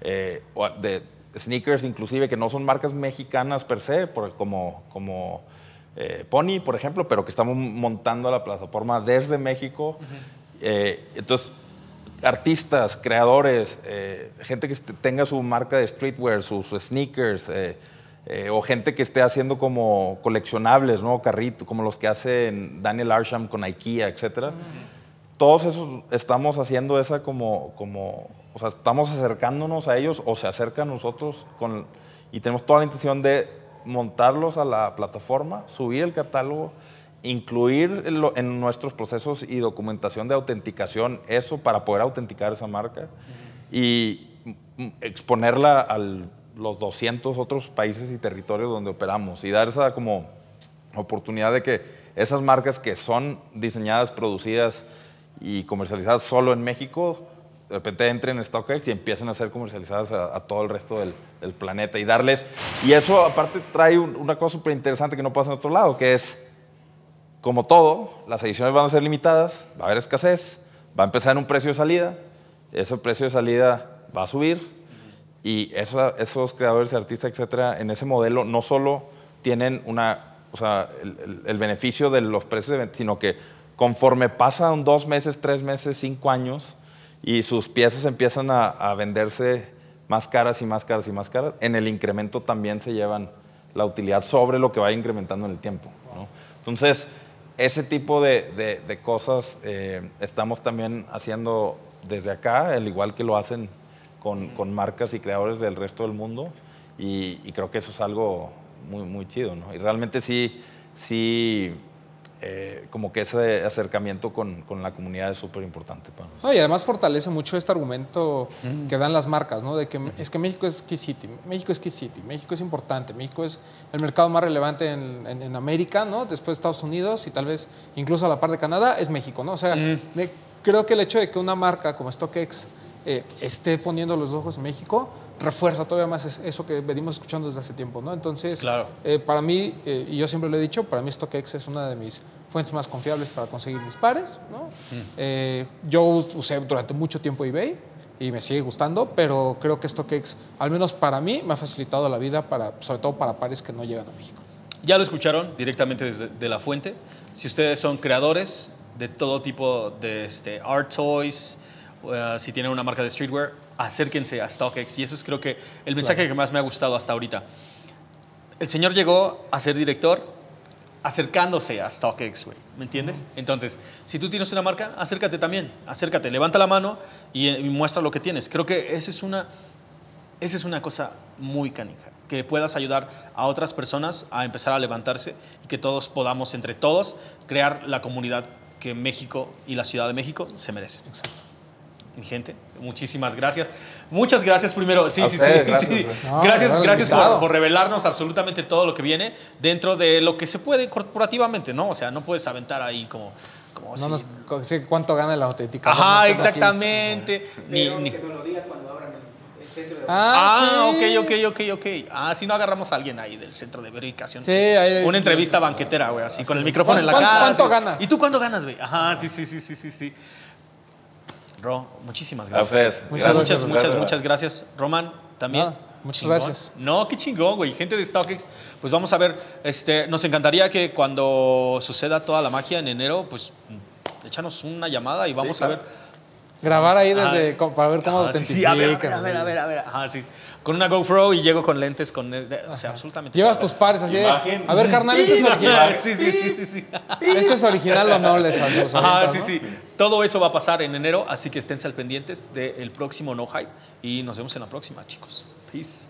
eh, de sneakers inclusive, que no son marcas mexicanas per se, como... como eh, Pony, por ejemplo, pero que estamos montando la plataforma desde México. Eh, entonces, artistas, creadores, eh, gente que tenga su marca de streetwear, sus sneakers, o gente que esté haciendo como coleccionables, ¿no? Carrito, como los que hace Daniel Arsham con IKEA, etc. Todos esos estamos haciendo esa como, como, o sea, estamos acercándonos a ellos o se acercan a nosotros con, y tenemos toda la intención de montarlos a la plataforma, subir el catálogo, incluir en nuestros procesos y documentación de autenticación eso para poder autenticar esa marca y exponerla a los 200 otros países y territorios donde operamos y dar esa como oportunidad de que esas marcas que son diseñadas, producidas y comercializadas solo en México, de repente entren en StockX y empiecen a ser comercializadas a, a todo el resto del, del planeta y darles... Y eso aparte trae una cosa súper interesante que no pasa en otro lado, que es, como todo, las ediciones van a ser limitadas, va a haber escasez, va a empezar en un precio de salida, ese precio de salida va a subir y esos creadores, artistas, etcétera, en ese modelo no solo tienen una, o sea, el, beneficio de los precios, de, sino que conforme pasan dos meses, tres meses, cinco años y sus piezas empiezan a venderse más caras y más caras y más caras, en el incremento también se llevan la utilidad sobre lo que va incrementando en el tiempo. Entonces, ese tipo de, cosas eh, estamos también haciendo desde acá, al igual que lo hacen con, marcas y creadores del resto del mundo, y, creo que eso es algo muy, muy chido, Y realmente sí, sí eh, como que ese acercamiento con, la comunidad es súper importante para nosotros. y además fortalece mucho este argumento mm. que dan las marcas, ¿no? De que es que México es key city, México es key city, México es importante, México es el mercado más relevante en, en, América, Después de Estados Unidos y tal vez incluso a la par de Canadá es México, O sea, mm. creo que el hecho de que una marca como StockX eh, esté poniendo los ojos en México refuerza todavía más eso que venimos escuchando desde hace tiempo, ¿no? Entonces, eh, para mí, eh, y yo siempre lo he dicho, para mí StockX es una de mis fuentes más confiables para conseguir mis pares, ¿no? Mm. Eh, yo usé durante mucho tiempo eBay y me sigue gustando, pero creo que StockX, al menos para mí, me ha facilitado la vida, para, sobre todo para pares que no llegan a México. Ya lo escucharon directamente desde de la fuente. Si ustedes son creadores de todo tipo de este, art toys, si tienen una marca de streetwear, acérquense a StockX. Y eso es creo que el mensaje que más me ha gustado hasta ahorita. El señor llegó a ser director acercándose a StockX, güey. ¿Me entiendes? Entonces, si tú tienes una marca, acércate también. Acércate, levanta la mano y, muestra lo que tienes. Creo que esa es una, esa es una cosa muy canija que puedas ayudar a otras personas a empezar a levantarse y que todos podamos, entre todos, crear la comunidad que México y la Ciudad de México se merecen. Exacto gente. Muchísimas gracias. Muchas gracias primero. Sí, sí, sí, gracias, gracias, por, revelarnos absolutamente todo lo que viene dentro de lo que se puede corporativamente, ¿no? O sea, no puedes aventar ahí como... como no si... nos, ¿Cuánto gana la auténtica? Ajá, exactamente. Ni, ni... Que no lo diga cuando abran el, centro de ah, ah sí. ok, ok, ok, ok. Ah, si no agarramos a alguien ahí del centro de verificación. Sí, ahí, Una entrevista banquetera, güey, así, con el micrófono en la cara. ¿Cuánto ganas? ¿Y tú cuánto ganas, güey? Ajá, sí, sí, sí, sí, sí, sí. Ro, muchísimas gracias. Muchas, gracias. muchas, muchas, muchas gracias. Román, también. Ah, muchas gracias. No, qué chingón, güey. Gente de StockX, pues vamos a ver. Este, nos encantaría que cuando suceda toda la magia en enero, pues mm, échanos una llamada y vamos a ver. Grabar ahí desde, para ver cómo ah, sí, a ver, a ver, a ver. Ah, sí con una GoPro y llego con lentes, con, eh, o sea, absolutamente. Llevas tus pares así a ver, carnal, esto es original. Sí, sí, sí, sí, Esto es original o no les Ah, sí, sí. Todo eso va a pasar en enero, así que esténse al pendientes del próximo No Hype y nos vemos en la próxima, chicos. Peace.